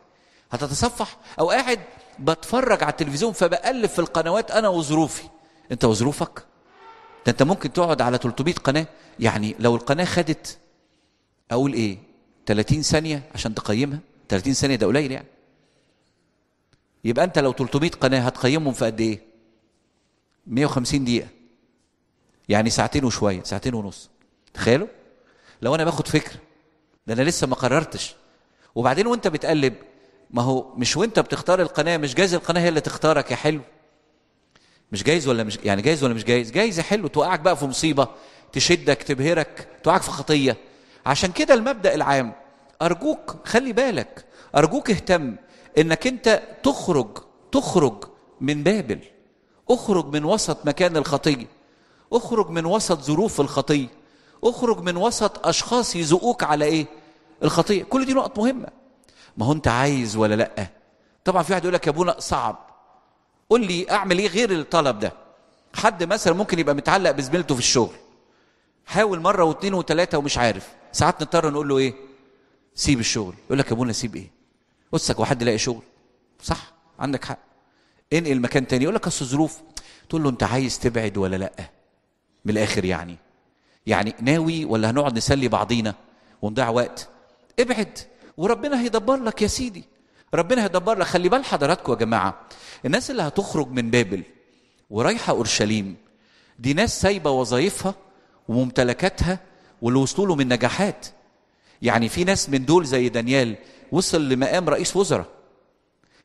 هتتصفح او قاعد بتفرج على التلفزيون فبقلب في القنوات انا وظروفي انت وظروفك ده انت ممكن تقعد على 300 قناه يعني لو القناه خدت اقول ايه 30 ثانيه عشان تقيمها 30 ثانيه ده قليل يعني يبقى انت لو 300 قناه هتقيمهم في قد ايه 150 دقيقه يعني ساعتين وشويه ساعتين ونص تخيلوا لو انا باخد فكره ده انا لسه ما قررتش وبعدين وانت بتقلب ما هو مش وانت بتختار القناه مش جايز القناه هي اللي تختارك يا حلو مش جايز ولا مش يعني جايز ولا مش جايز جايز حلو توقعك بقى في مصيبه تشدك تبهرك توقعك في خطيه عشان كده المبدا العام ارجوك خلي بالك ارجوك اهتم انك انت تخرج تخرج من بابل اخرج من وسط مكان الخطيه اخرج من وسط ظروف الخطيه اخرج من وسط اشخاص يزقوك على ايه الخطيه كل دي نقط مهمه ما هو انت عايز ولا لا طبعا في واحد يقول لك يا ابونا صعب قول لي اعمل ايه غير الطلب ده حد مثلا ممكن يبقى متعلق بزميلته في الشغل حاول مره واثنين وثلاثه ومش عارف ساعات نضطر نقول له ايه سيب الشغل يقول لك يا ابونا سيب ايه قصك وحد لاقي شغل صح عندك حق انقل مكان تاني يقول لك اصل الظروف تقول له انت عايز تبعد ولا لا من الاخر يعني يعني ناوي ولا هنقعد نسلي بعضينا ونضيع وقت ابعد وربنا هيدبر لك يا سيدي ربنا هيدبر لك خلي بال حضراتكم يا جماعه الناس اللي هتخرج من بابل ورايحه اورشليم دي ناس سايبه وظائفها وممتلكاتها واللي وصلوا له من نجاحات يعني في ناس من دول زي دانيال وصل لمقام رئيس وزراء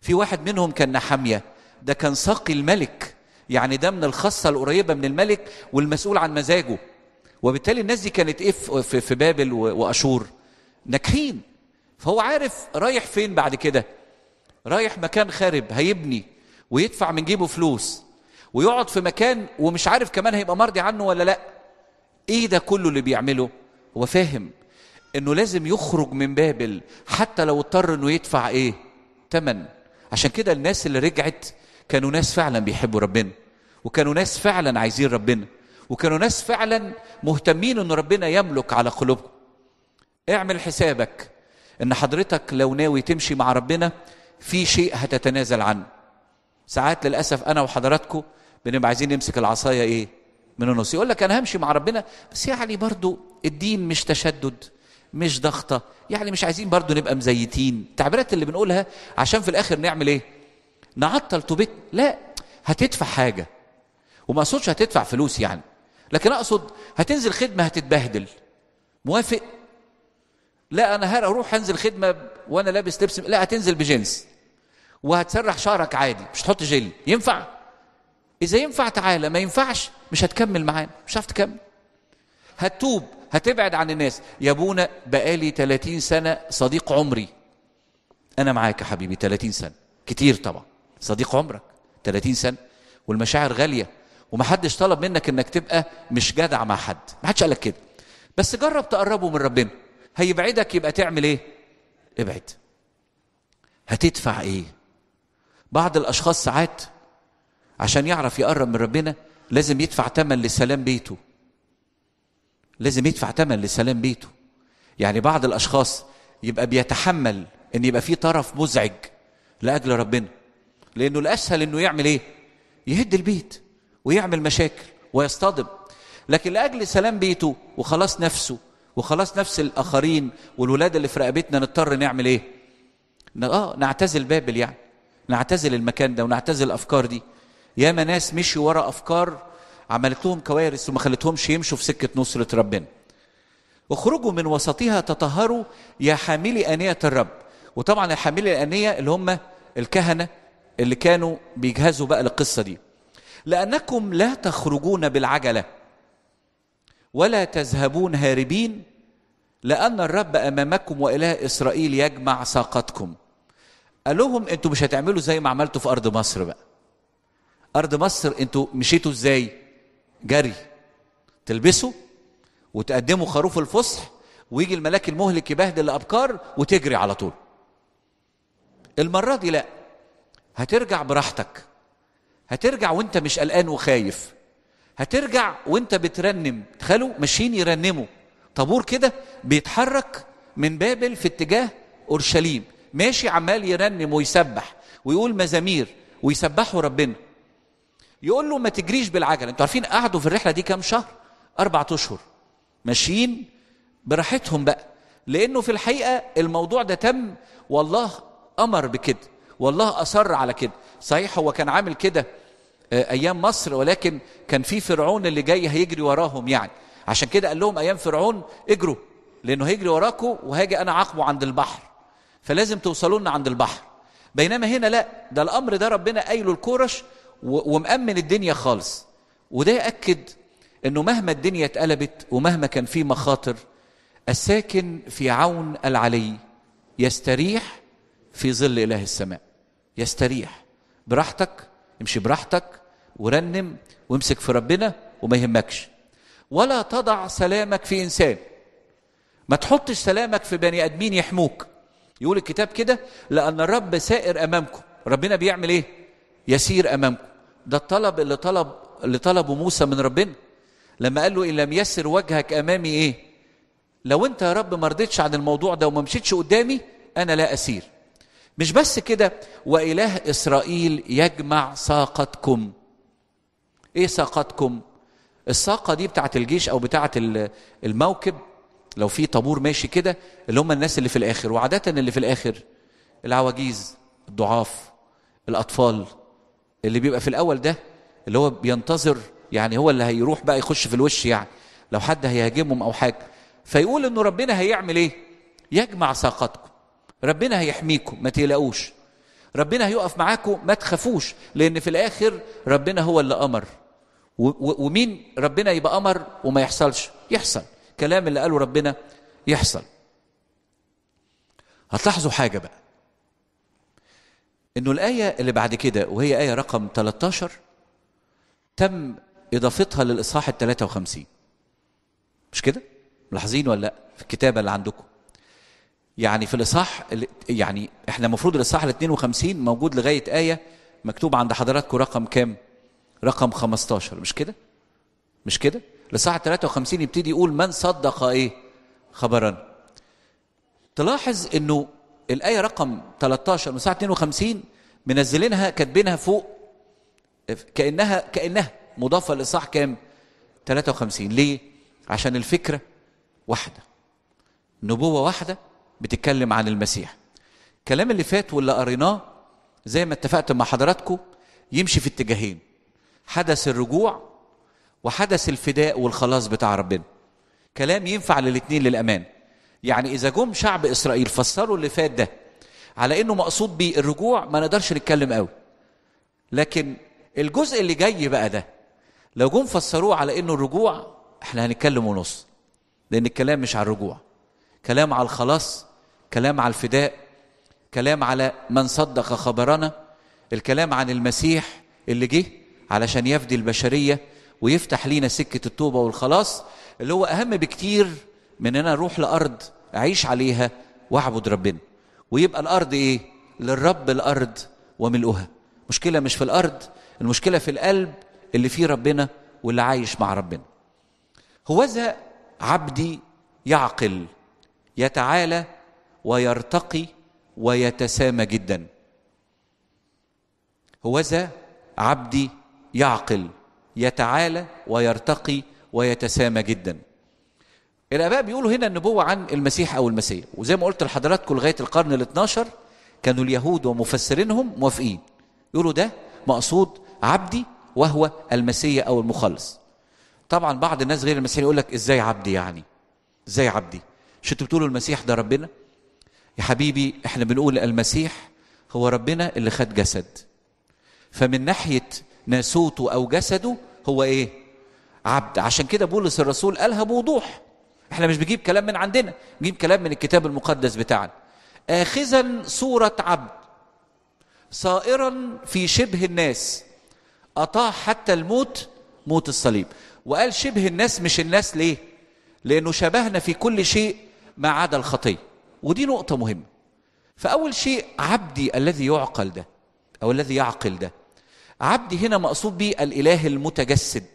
في واحد منهم كان نحاميه ده كان ساقي الملك يعني ده من الخاصة القريبة من الملك والمسؤول عن مزاجه وبالتالي الناس دي كانت إيه في بابل وأشور ناجحين فهو عارف رايح فين بعد كده رايح مكان خارب هيبني ويدفع من جيبه فلوس ويقعد في مكان ومش عارف كمان هيبقى مرضي عنه ولا لا ايه ده كله اللي بيعمله هو فاهم انه لازم يخرج من بابل حتى لو اضطر انه يدفع ايه تمن عشان كده الناس اللي رجعت كانوا ناس فعلا بيحبوا ربنا وكانوا ناس فعلا عايزين ربنا وكانوا ناس فعلا مهتمين ان ربنا يملك على قلوبهم اعمل حسابك ان حضرتك لو ناوي تمشي مع ربنا في شيء هتتنازل عنه ساعات للاسف انا وحضراتكم بنبقى عايزين نمسك العصايه ايه من النص يقول لك انا همشي مع ربنا بس يعني برضو الدين مش تشدد مش ضغطه يعني مش عايزين برضو نبقى مزيتين التعبيرات اللي بنقولها عشان في الاخر نعمل ايه نعطل توبك لا هتدفع حاجه وما اقصدش هتدفع فلوس يعني لكن اقصد هتنزل خدمه هتتبهدل موافق لا انا هروح انزل خدمه وانا لابس لبس لا هتنزل بجنس وهتسرح شعرك عادي مش هتحط جل ينفع اذا ينفع تعالى ما ينفعش مش هتكمل معانا مش هتعرف تكمل هتتوب هتبعد عن الناس يا ابونا بقالي 30 سنه صديق عمري انا معاك يا حبيبي 30 سنه كتير طبعا صديق عمرك 30 سنه والمشاعر غاليه ومحدش طلب منك انك تبقى مش جدع مع حد محدش قالك كده بس جرب تقربه من ربنا هيبعدك يبقى تعمل ايه ابعد هتدفع ايه بعض الاشخاص ساعات عشان يعرف يقرب من ربنا لازم يدفع ثمن لسلام بيته لازم يدفع ثمن لسلام بيته يعني بعض الاشخاص يبقى بيتحمل ان يبقى في طرف مزعج لاجل ربنا لانه الاسهل انه يعمل ايه يهد البيت ويعمل مشاكل ويصطدم لكن لاجل سلام بيته وخلاص نفسه وخلاص نفس الاخرين والولاد اللي في رقبتنا نضطر نعمل ايه اه نعتزل بابل يعني نعتزل المكان ده ونعتزل الافكار دي ياما ناس مشوا ورا افكار عملت لهم كوارث وما خلتهمش يمشوا في سكه نصره ربنا اخرجوا من وسطها تطهروا يا حاملي انيه الرب وطبعا الحاملي الانيه اللي هم الكهنه اللي كانوا بيجهزوا بقى للقصه دي لانكم لا تخرجون بالعجله ولا تذهبون هاربين لأن الرب أمامكم وإله إسرائيل يجمع ساقتكم قال لهم أنتوا مش هتعملوا زي ما عملتوا في أرض مصر بقى أرض مصر أنتوا مشيتوا إزاي جري تلبسوا وتقدموا خروف الفصح ويجي الملاك المهلك يبهدل الأبكار وتجري على طول المرة دي لأ هترجع براحتك هترجع وانت مش قلقان وخايف هترجع وانت بترنم تخيلوا ماشيين يرنموا طابور كده بيتحرك من بابل في اتجاه اورشليم ماشي عمال يرنم ويسبح ويقول مزامير ويسبحوا ربنا يقول له ما تجريش بالعجله انتوا عارفين قعدوا في الرحله دي كام شهر اربع اشهر ماشيين براحتهم بقى لانه في الحقيقه الموضوع ده تم والله امر بكده والله اصر على كده صحيح هو كان عامل كده آه، ايام مصر ولكن كان في فرعون اللي جاي هيجري وراهم يعني عشان كده قال لهم ايام فرعون اجروا لانه هيجري وراكم وهاجي انا عاقبه عند البحر فلازم توصلوا لنا عند البحر بينما هنا لا ده الامر ده ربنا قايله الكورش ومأمن الدنيا خالص وده يأكد انه مهما الدنيا اتقلبت ومهما كان في مخاطر الساكن في عون العلي يستريح في ظل اله السماء يستريح براحتك امشي براحتك ورنم وامسك في ربنا وما يهمكش ولا تضع سلامك في انسان ما تحطش سلامك في بني ادمين يحموك يقول الكتاب كده لان الرب سائر امامكم ربنا بيعمل ايه يسير امامكم ده الطلب اللي طلب اللي طلبه موسى من ربنا لما قال له ان لم يسر وجهك امامي ايه لو انت يا رب ما رضيتش عن الموضوع ده وما مشيتش قدامي انا لا اسير مش بس كده واله اسرائيل يجمع ساقتكم ايه ساقتكم الساقه دي بتاعه الجيش او بتاعه الموكب لو في طابور ماشي كده اللي هم الناس اللي في الاخر وعاده اللي في الاخر العواجيز الضعاف الاطفال اللي بيبقى في الاول ده اللي هو بينتظر يعني هو اللي هيروح بقى يخش في الوش يعني لو حد هيهاجمهم او حاجه فيقول انه ربنا هيعمل ايه يجمع ساقتكم ربنا هيحميكم ما تقلقوش ربنا هيقف معاكم ما تخافوش لان في الاخر ربنا هو اللي امر ومين ربنا يبقى امر وما يحصلش يحصل كلام اللي قاله ربنا يحصل هتلاحظوا حاجه بقى انه الايه اللي بعد كده وهي ايه رقم 13 تم اضافتها للاصحاح ال 53 مش كده ملاحظين ولا لا في الكتابه اللي عندكم يعني في الاصحاح يعني احنا المفروض الاصحاح ال 52 موجود لغايه ايه مكتوب عند حضراتكم رقم كام رقم 15 مش كده مش كده لساعة 53 يبتدي يقول من صدق ايه خبرنا تلاحظ انه الايه رقم 13 من ساعه 52 منزلينها كاتبينها فوق كانها كانها مضافه لاصحاح كام 53 ليه عشان الفكره واحده نبوه واحده بتتكلم عن المسيح الكلام اللي فات واللي قريناه زي ما اتفقت مع حضراتكم يمشي في اتجاهين حدث الرجوع وحدث الفداء والخلاص بتاع ربنا كلام ينفع للاتنين للأمان يعني إذا جم شعب إسرائيل فسروا اللي فات ده على إنه مقصود بيه الرجوع ما نقدرش نتكلم قوي لكن الجزء اللي جاي بقى ده لو جم فسروه على إنه الرجوع إحنا هنتكلم ونص لأن الكلام مش على الرجوع كلام على الخلاص كلام على الفداء كلام على من صدق خبرنا الكلام عن المسيح اللي جه علشان يفدي البشريه ويفتح لينا سكه التوبه والخلاص اللي هو اهم بكتير من ان انا اروح لارض اعيش عليها واعبد ربنا ويبقى الارض ايه للرب الارض وملؤها مشكله مش في الارض المشكله في القلب اللي فيه ربنا واللي عايش مع ربنا هوذا عبدي يعقل يتعالى ويرتقي ويتسامى جدا هوذا عبدي يعقل يتعالى ويرتقي ويتسامى جدا الاباء بيقولوا هنا النبوه عن المسيح او المسيح وزي ما قلت لحضراتكم لغايه القرن ال12 كانوا اليهود ومفسرينهم موافقين يقولوا ده مقصود عبدي وهو المسيح او المخلص طبعا بعض الناس غير المسيح يقول لك ازاي عبدي يعني ازاي عبدي مش انتوا بتقولوا المسيح ده ربنا يا حبيبي احنا بنقول المسيح هو ربنا اللي خد جسد فمن ناحيه ناسوته أو جسده هو إيه؟ عبد عشان كده بولس الرسول قالها بوضوح احنا مش بنجيب كلام من عندنا بجيب كلام من الكتاب المقدس بتاعنا آخذا صورة عبد صائرا في شبه الناس أطاع حتى الموت موت الصليب وقال شبه الناس مش الناس ليه لأنه شبهنا في كل شيء ما عدا الخطية ودي نقطة مهمة فأول شيء عبدي الذي يعقل ده أو الذي يعقل ده عبدي هنا مقصود به الاله المتجسد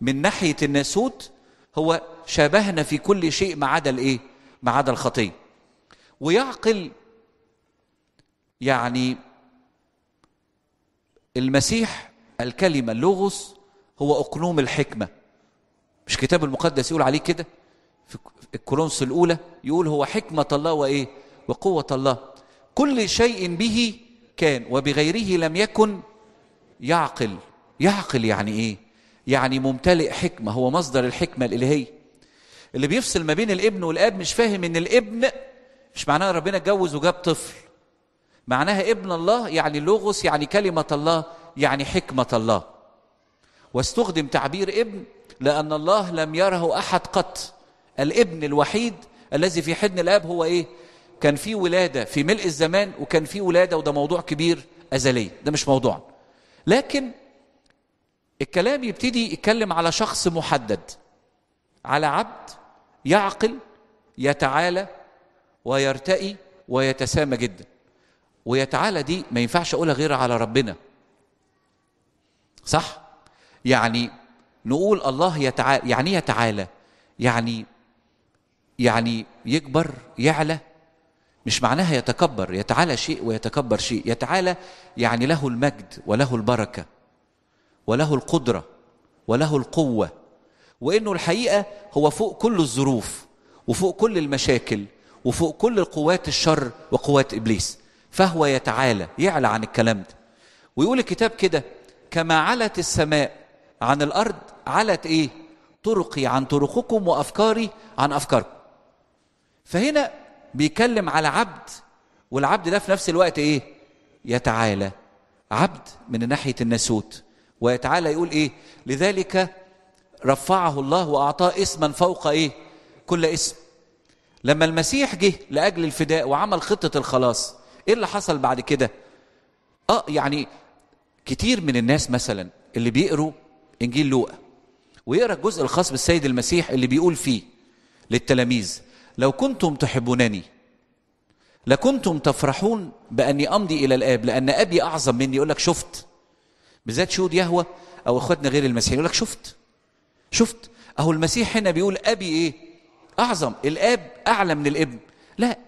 من ناحيه الناسوت هو شابهنا في كل شيء ما عدا الايه؟ ما عدا الخطيه. ويعقل يعني المسيح الكلمه اللغز هو اقنوم الحكمه. مش الكتاب المقدس يقول عليه كده؟ في الكورنثوس الاولى يقول هو حكمه الله وايه؟ وقوه الله. كل شيء به كان وبغيره لم يكن يعقل يعقل يعني ايه يعني ممتلئ حكمه هو مصدر الحكمه الالهيه اللي بيفصل ما بين الابن والاب مش فاهم ان الابن مش معناها ربنا اتجوز وجاب طفل معناها ابن الله يعني لغوس يعني كلمه الله يعني حكمه الله واستخدم تعبير ابن لان الله لم يره احد قط الابن الوحيد الذي في حضن الاب هو ايه كان في ولاده في ملء الزمان وكان في ولاده وده موضوع كبير ازلي ده مش موضوعنا لكن الكلام يبتدي يتكلم على شخص محدد على عبد يعقل يتعالى ويرتقي ويتسامى جدا ويتعالى دي ما ينفعش اقولها غير على ربنا صح يعني نقول الله يتعالى يعني إيه يتعالى يعني يعني يكبر يعلى مش معناها يتكبر يتعالى شيء ويتكبر شيء يتعالى يعني له المجد وله البركه وله القدره وله القوه وانه الحقيقه هو فوق كل الظروف وفوق كل المشاكل وفوق كل قوات الشر وقوات ابليس فهو يتعالى يعلى عن الكلام ده ويقول الكتاب كده كما علت السماء عن الارض علت ايه طرقي عن طرقكم وافكاري عن افكاركم فهنا بيكلم على عبد والعبد ده في نفس الوقت ايه يتعالى عبد من ناحيه الناسوت ويتعالى يقول ايه لذلك رفعه الله واعطاه اسما فوق ايه كل اسم لما المسيح جه لاجل الفداء وعمل خطه الخلاص ايه اللي حصل بعد كده اه يعني كتير من الناس مثلا اللي بيقروا انجيل لوقا ويقرا الجزء الخاص بالسيد المسيح اللي بيقول فيه للتلاميذ لو كنتم تحبونني لكنتم تفرحون باني امضي الى الاب لان ابي اعظم مني يقول لك شفت بالذات شهود يهوى او اخواتنا غير المسيحيين يقول لك شفت شفت اهو المسيح هنا بيقول ابي ايه اعظم الاب اعلى من الابن لا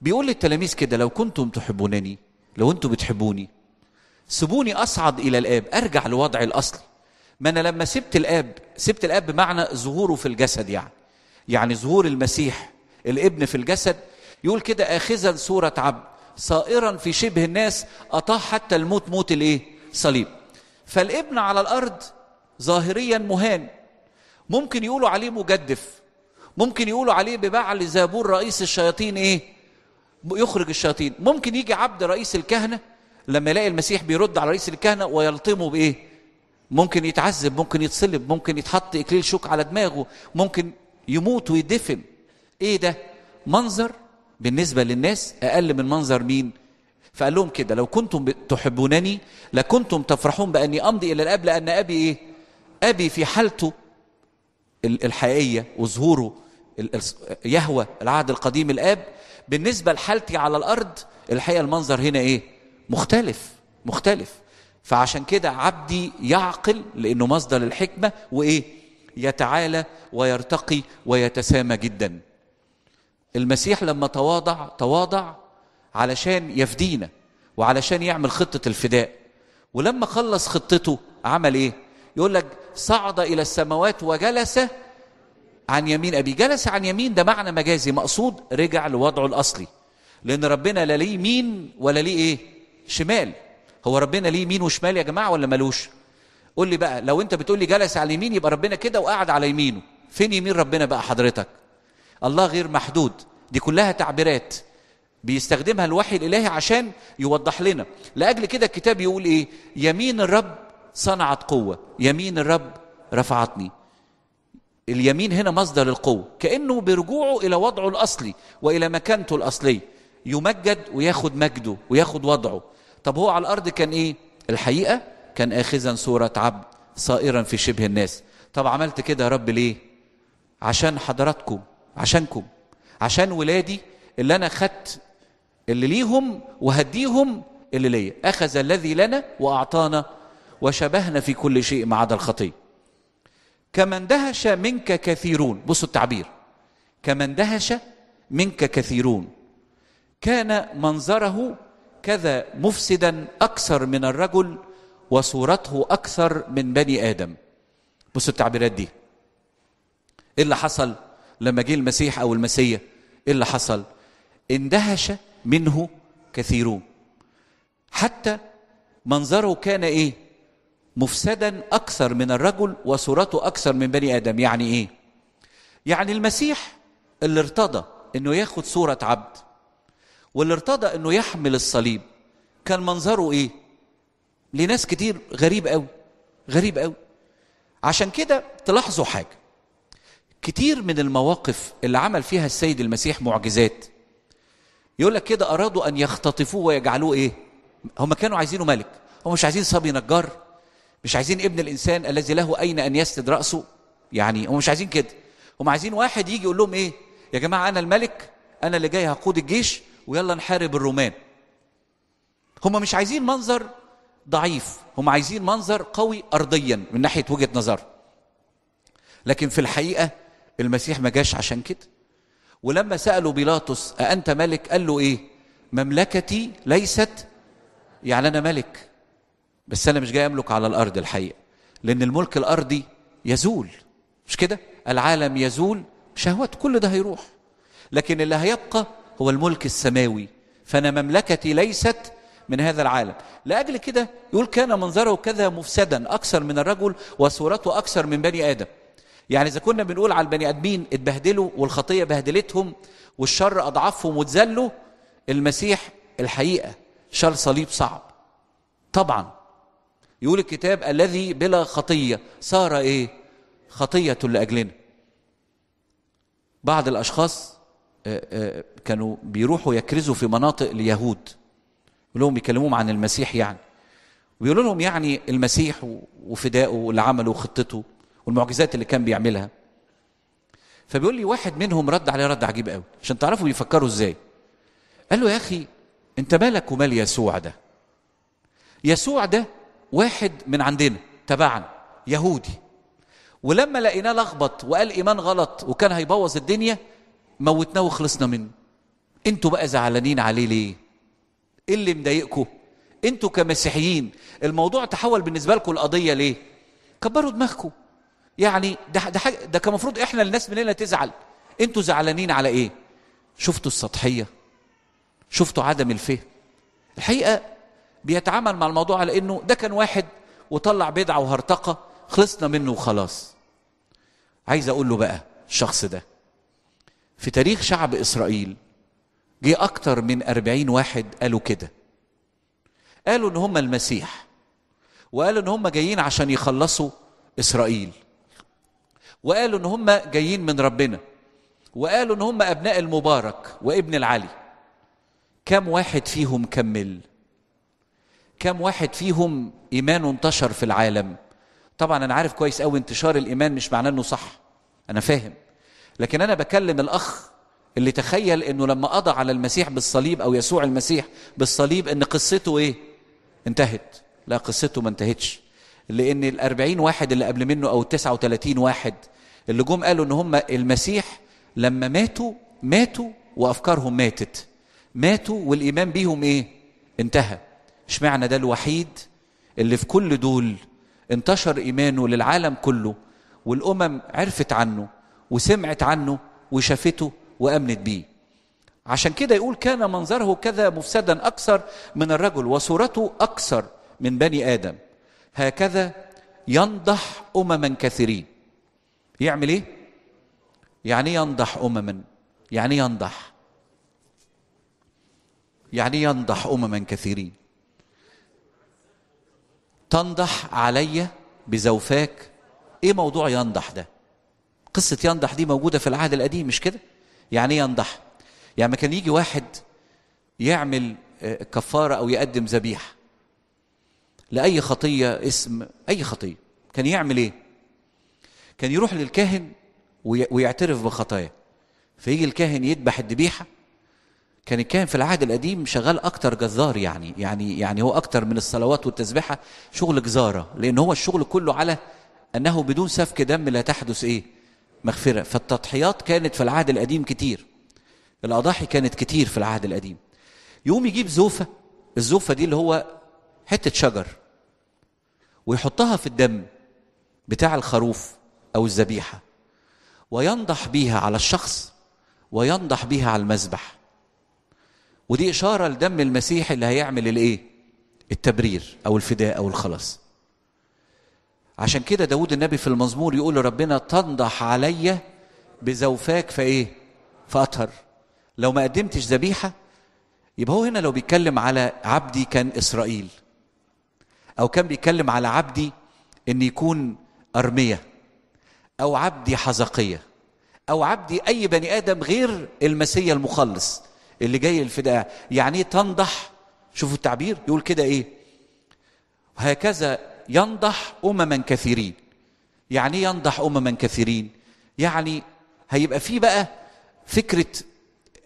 بيقول للتلاميذ كده لو كنتم تحبونني لو انتم بتحبوني سيبوني اصعد الى الاب ارجع لوضعي الاصلي ما انا لما سبت الاب سبت الاب بمعنى ظهوره في الجسد يعني يعني ظهور المسيح الابن في الجسد يقول كده اخذا صوره عبد صائرا في شبه الناس اطاح حتى الموت موت الايه صليب فالابن على الارض ظاهريا مهان ممكن يقولوا عليه مجدف ممكن يقولوا عليه ببعل زابور رئيس الشياطين ايه يخرج الشياطين ممكن يجي عبد رئيس الكهنه لما يلاقي المسيح بيرد على رئيس الكهنه ويلطمه بايه ممكن يتعذب ممكن يتصلب ممكن يتحط اكليل شوك على دماغه ممكن يموت ويدفن ايه ده منظر بالنسبه للناس اقل من منظر مين فقال لهم كده لو كنتم تحبونني لكنتم تفرحون باني امضي الى الاب لان ابي ايه ابي في حالته الحقيقيه وظهوره يهوى العهد القديم الاب بالنسبه لحالتي على الارض الحقيقه المنظر هنا ايه مختلف مختلف فعشان كده عبدي يعقل لانه مصدر الحكمه وايه يتعالى ويرتقي ويتسامى جدا المسيح لما تواضع تواضع علشان يفدينا وعلشان يعمل خطة الفداء ولما خلص خطته عمل ايه يقول لك صعد الى السماوات وجلس عن يمين ابي جلس عن يمين ده معنى مجازي مقصود رجع لوضعه الاصلي لان ربنا لا ليه يمين ولا ليه ايه شمال هو ربنا ليه يمين وشمال يا جماعه ولا ملوش قول لي بقى لو انت بتقول لي جلس على اليمين يبقى ربنا كده وقعد على يمينه فين يمين ربنا بقى حضرتك الله غير محدود دي كلها تعبيرات بيستخدمها الوحي الالهي عشان يوضح لنا لاجل كده الكتاب يقول ايه يمين الرب صنعت قوه يمين الرب رفعتني اليمين هنا مصدر القوه كانه برجوعه الى وضعه الاصلي والى مكانته الاصليه يمجد وياخد مجده وياخد وضعه طب هو على الارض كان ايه الحقيقه كان آخذا صورة عبد صائرا في شبه الناس طب عملت كده يا رب ليه عشان حضراتكم عشانكم عشان ولادي اللي أنا خدت اللي ليهم وهديهم اللي ليا أخذ الذي لنا وأعطانا وشبهنا في كل شيء ما عدا الخطية كما اندهش منك كثيرون بصوا التعبير كما اندهش منك كثيرون كان منظره كذا مفسدا أكثر من الرجل وصورته أكثر من بني آدم بصوا التعبيرات دي إيه اللي حصل لما جه المسيح أو المسيا إيه اللي حصل اندهش منه كثيرون حتى منظره كان إيه مفسدا أكثر من الرجل وصورته أكثر من بني آدم يعني إيه يعني المسيح اللي ارتضى انه ياخد صورة عبد واللي ارتضى انه يحمل الصليب كان منظره ايه لناس كتير غريب قوي غريب قوي عشان كده تلاحظوا حاجه كتير من المواقف اللي عمل فيها السيد المسيح معجزات يقول لك كده ارادوا ان يختطفوه ويجعلوه ايه هم كانوا عايزينه ملك هم مش عايزين صبي نجار مش عايزين ابن الانسان الذي له اين ان يسند راسه يعني هم مش عايزين كده هم عايزين واحد يجي يقول لهم ايه يا جماعه انا الملك انا اللي جاي هقود الجيش ويلا نحارب الرومان هم مش عايزين منظر ضعيف هم عايزين منظر قوي أرضيا من ناحية وجهة نظر لكن في الحقيقة المسيح ما جاش عشان كده ولما سألوا بيلاطس أأنت ملك قال له إيه مملكتي ليست يعني أنا ملك بس أنا مش جاي أملك على الأرض الحقيقة لأن الملك الأرضي يزول مش كده العالم يزول شهوات كل ده هيروح لكن اللي هيبقى هو الملك السماوي فأنا مملكتي ليست من هذا العالم لأجل كده يقول كان منظره كذا مفسدا أكثر من الرجل وصورته أكثر من بني آدم يعني إذا كنا بنقول على البني آدمين اتبهدلوا والخطية بهدلتهم والشر أضعفهم واتذلوا المسيح الحقيقة شال صليب صعب طبعا يقول الكتاب الذي بلا خطية صار إيه خطية لأجلنا بعض الأشخاص آه، آه، كانوا بيروحوا يكرزوا في مناطق اليهود ولهم بيكلموهم عن المسيح يعني وبيقولوا لهم يعني المسيح وفدائه واللي عمله وخطته والمعجزات اللي كان بيعملها فبيقول لي واحد منهم رد عليه رد عجيب قوي عشان تعرفوا بيفكروا ازاي قال له يا اخي انت مالك ومال يسوع ده يسوع ده واحد من عندنا تبعنا يهودي ولما لقيناه لخبط وقال ايمان غلط وكان هيبوظ الدنيا موتناه وخلصنا منه انتوا بقى زعلانين عليه ليه ايه اللي مضايقكم انتوا كمسيحيين الموضوع تحول بالنسبه لكم القضيه ليه كبروا دماغكم يعني ده ده حاجه ده كان المفروض احنا الناس مننا تزعل انتوا زعلانين على ايه شفتوا السطحيه شفتوا عدم الفهم الحقيقه بيتعامل مع الموضوع على انه ده كان واحد وطلع بدعه وهرطقه خلصنا منه وخلاص عايز اقول له بقى الشخص ده في تاريخ شعب اسرائيل جه أكتر من أربعين واحد قالوا كده قالوا إن هم المسيح وقالوا إن هم جايين عشان يخلصوا إسرائيل وقالوا إن هم جايين من ربنا وقالوا إن هم أبناء المبارك وابن العلي كم واحد فيهم كمل كم واحد فيهم إيمانه انتشر في العالم طبعا أنا عارف كويس أوي انتشار الإيمان مش معناه إنه صح أنا فاهم لكن أنا بكلم الأخ اللي تخيل انه لما قضى على المسيح بالصليب او يسوع المسيح بالصليب ان قصته ايه انتهت لا قصته ما انتهتش لان ال40 واحد اللي قبل منه او التسعة 39 واحد اللي جم قالوا ان هم المسيح لما ماتوا ماتوا وافكارهم ماتت ماتوا والايمان بيهم ايه انتهى اشمعنى ده الوحيد اللي في كل دول انتشر ايمانه للعالم كله والامم عرفت عنه وسمعت عنه وشافته وامنت بيه عشان كده يقول كان منظره كذا مفسدا اكثر من الرجل وصورته اكثر من بني ادم هكذا ينضح امما كثيرين يعمل ايه يعني ينضح امما يعني ينضح يعني ينضح امما كثيرين تنضح علي بزوفاك ايه موضوع ينضح ده قصه ينضح دي موجوده في العهد القديم مش كده يعني ايه ينضح يعني ما كان يجي واحد يعمل آه، كفاره او يقدم ذبيحه لاي خطيه اسم اي خطيه كان يعمل ايه كان يروح للكاهن ويعترف بخطاياه فيجي الكاهن يذبح الذبيحه كان الكاهن في العهد القديم شغال اكتر جزار يعني يعني يعني هو اكتر من الصلوات والتسبيحه شغل جزاره لان هو الشغل كله على انه بدون سفك دم لا تحدث ايه مغفرة فالتضحيات كانت في العهد القديم كتير الأضاحي كانت كتير في العهد القديم يقوم يجيب زوفة الزوفة دي اللي هو حتة شجر ويحطها في الدم بتاع الخروف أو الذبيحة وينضح بيها على الشخص وينضح بيها على المذبح ودي إشارة لدم المسيح اللي هيعمل الإيه؟ التبرير أو الفداء أو الخلاص عشان كده داود النبي في المزمور يقول ربنا تنضح عليا بزوفاك فايه فاطهر لو ما قدمتش ذبيحه يبقى هو هنا لو بيتكلم على عبدي كان اسرائيل او كان بيتكلم على عبدي ان يكون ارميه او عبدي حزقيه او عبدي اي بني ادم غير المسيا المخلص اللي جاي الفداء يعني إيه تنضح شوفوا التعبير يقول كده ايه هكذا ينضح أمما كثيرين يعني ايه ينضح أمما كثيرين يعني هيبقى في بقى فكرة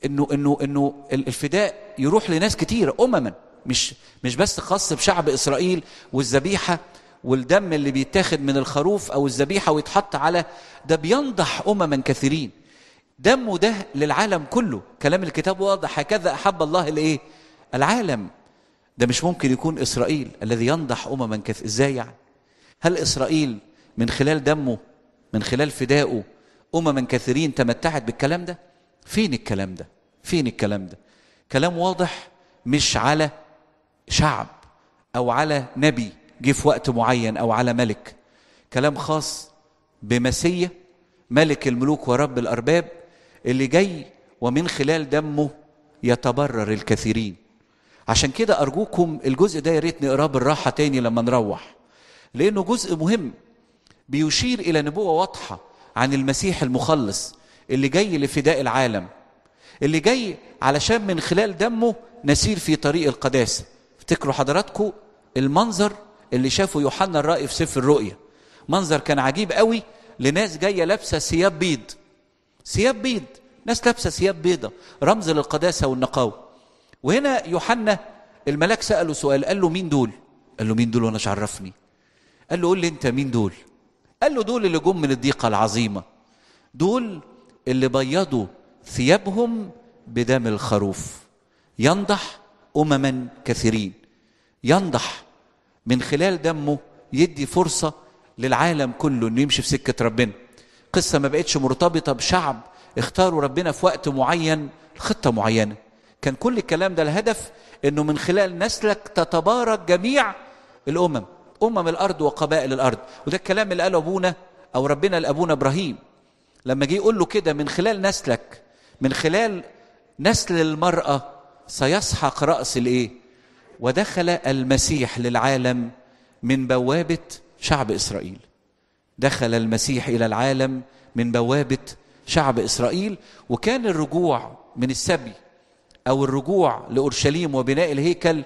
انه انه انه الفداء يروح لناس كتير امما مش مش بس خاص بشعب اسرائيل والذبيحه والدم اللي بيتاخد من الخروف او الذبيحه ويتحط على ده بينضح امما كثيرين دمه ده للعالم كله كلام الكتاب واضح هكذا احب الله الايه العالم ده مش ممكن يكون إسرائيل الذي ينضح أمما كثير إزاي يعني هل إسرائيل من خلال دمه من خلال فدائه أمما كثيرين تمتعت بالكلام ده فين الكلام ده فين الكلام ده كلام واضح مش على شعب أو على نبي جه في وقت معين أو على ملك كلام خاص بمسيا ملك الملوك ورب الأرباب اللي جاي ومن خلال دمه يتبرر الكثيرين عشان كده أرجوكم الجزء ده يا ريت نقراه بالراحة تاني لما نروح لأنه جزء مهم بيشير إلى نبوة واضحة عن المسيح المخلص اللي جاي لفداء العالم اللي جاي علشان من خلال دمه نسير في طريق القداسة افتكروا حضراتكم المنظر اللي شافه يوحنا الرائي في سفر الرؤيا منظر كان عجيب قوي لناس جايه لابسه ثياب بيض ثياب بيض ناس لابسه ثياب بيضة رمز للقداسه والنقاوه وهنا يوحنا الملاك سأله سؤال قال له مين دول؟ قال له مين دول وانا عرفني؟ قال له قول لي انت مين دول؟ قال له دول اللي جم من الضيقة العظيمة دول اللي بيضوا ثيابهم بدم الخروف ينضح أمما كثيرين ينضح من خلال دمه يدي فرصة للعالم كله انه يمشي في سكة ربنا قصة ما بقتش مرتبطة بشعب اختاروا ربنا في وقت معين خطة معينة كان كل الكلام ده الهدف انه من خلال نسلك تتبارك جميع الامم امم الارض وقبائل الارض وده الكلام اللي قاله ابونا او ربنا لابونا ابراهيم لما جه يقول له كده من خلال نسلك من خلال نسل المراه سيسحق راس الايه ودخل المسيح للعالم من بوابه شعب اسرائيل دخل المسيح الى العالم من بوابه شعب اسرائيل وكان الرجوع من السبي أو الرجوع لأورشليم وبناء الهيكل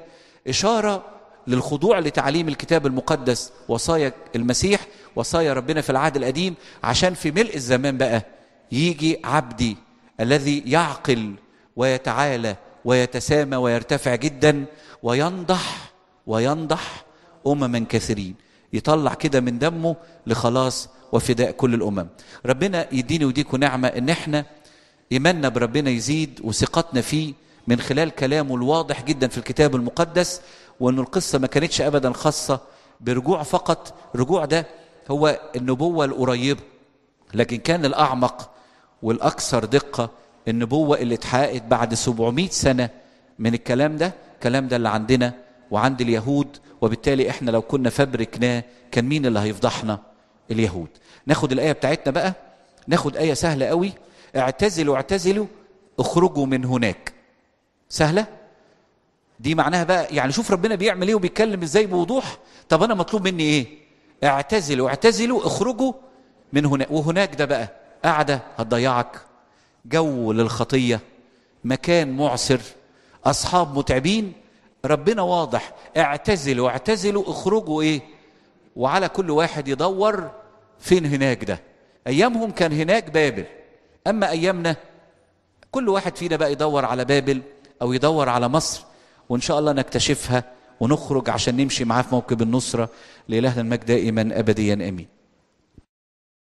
إشارة للخضوع لتعليم الكتاب المقدس وصايا المسيح وصايا ربنا في العهد القديم عشان في ملء الزمان بقى يجي عبدي الذي يعقل ويتعالى ويتسامى ويرتفع جدا وينضح وينضح امما كثيرين يطلع كده من دمه لخلاص وفداء كل الامم ربنا يديني وديكم نعمه ان احنا ايماننا بربنا يزيد وثقتنا فيه من خلال كلامه الواضح جدا في الكتاب المقدس وأن القصة ما كانتش أبدا خاصة برجوع فقط الرجوع ده هو النبوة القريبة لكن كان الأعمق والأكثر دقة النبوة اللي اتحققت بعد 700 سنة من الكلام ده الكلام ده اللي عندنا وعند اليهود وبالتالي احنا لو كنا فبركناه كان مين اللي هيفضحنا اليهود ناخد الآية بتاعتنا بقى ناخد آية سهلة قوي اعتزلوا اعتزلوا اخرجوا من هناك سهلة دي معناها بقى يعني شوف ربنا بيعمل ايه وبيتكلم ازاي بوضوح طب انا مطلوب مني ايه اعتزلوا اعتزلوا اخرجوا من هنا وهناك ده بقى قاعدة هتضيعك جو للخطية مكان معسر أصحاب متعبين ربنا واضح اعتزلوا اعتزلوا اخرجوا ايه وعلى كل واحد يدور فين هناك ده ايامهم كان هناك بابل اما ايامنا كل واحد فينا بقى يدور على بابل او يدور على مصر وان شاء الله نكتشفها ونخرج عشان نمشي معاه في موكب النصره لالهنا المجد دائما ابديا امين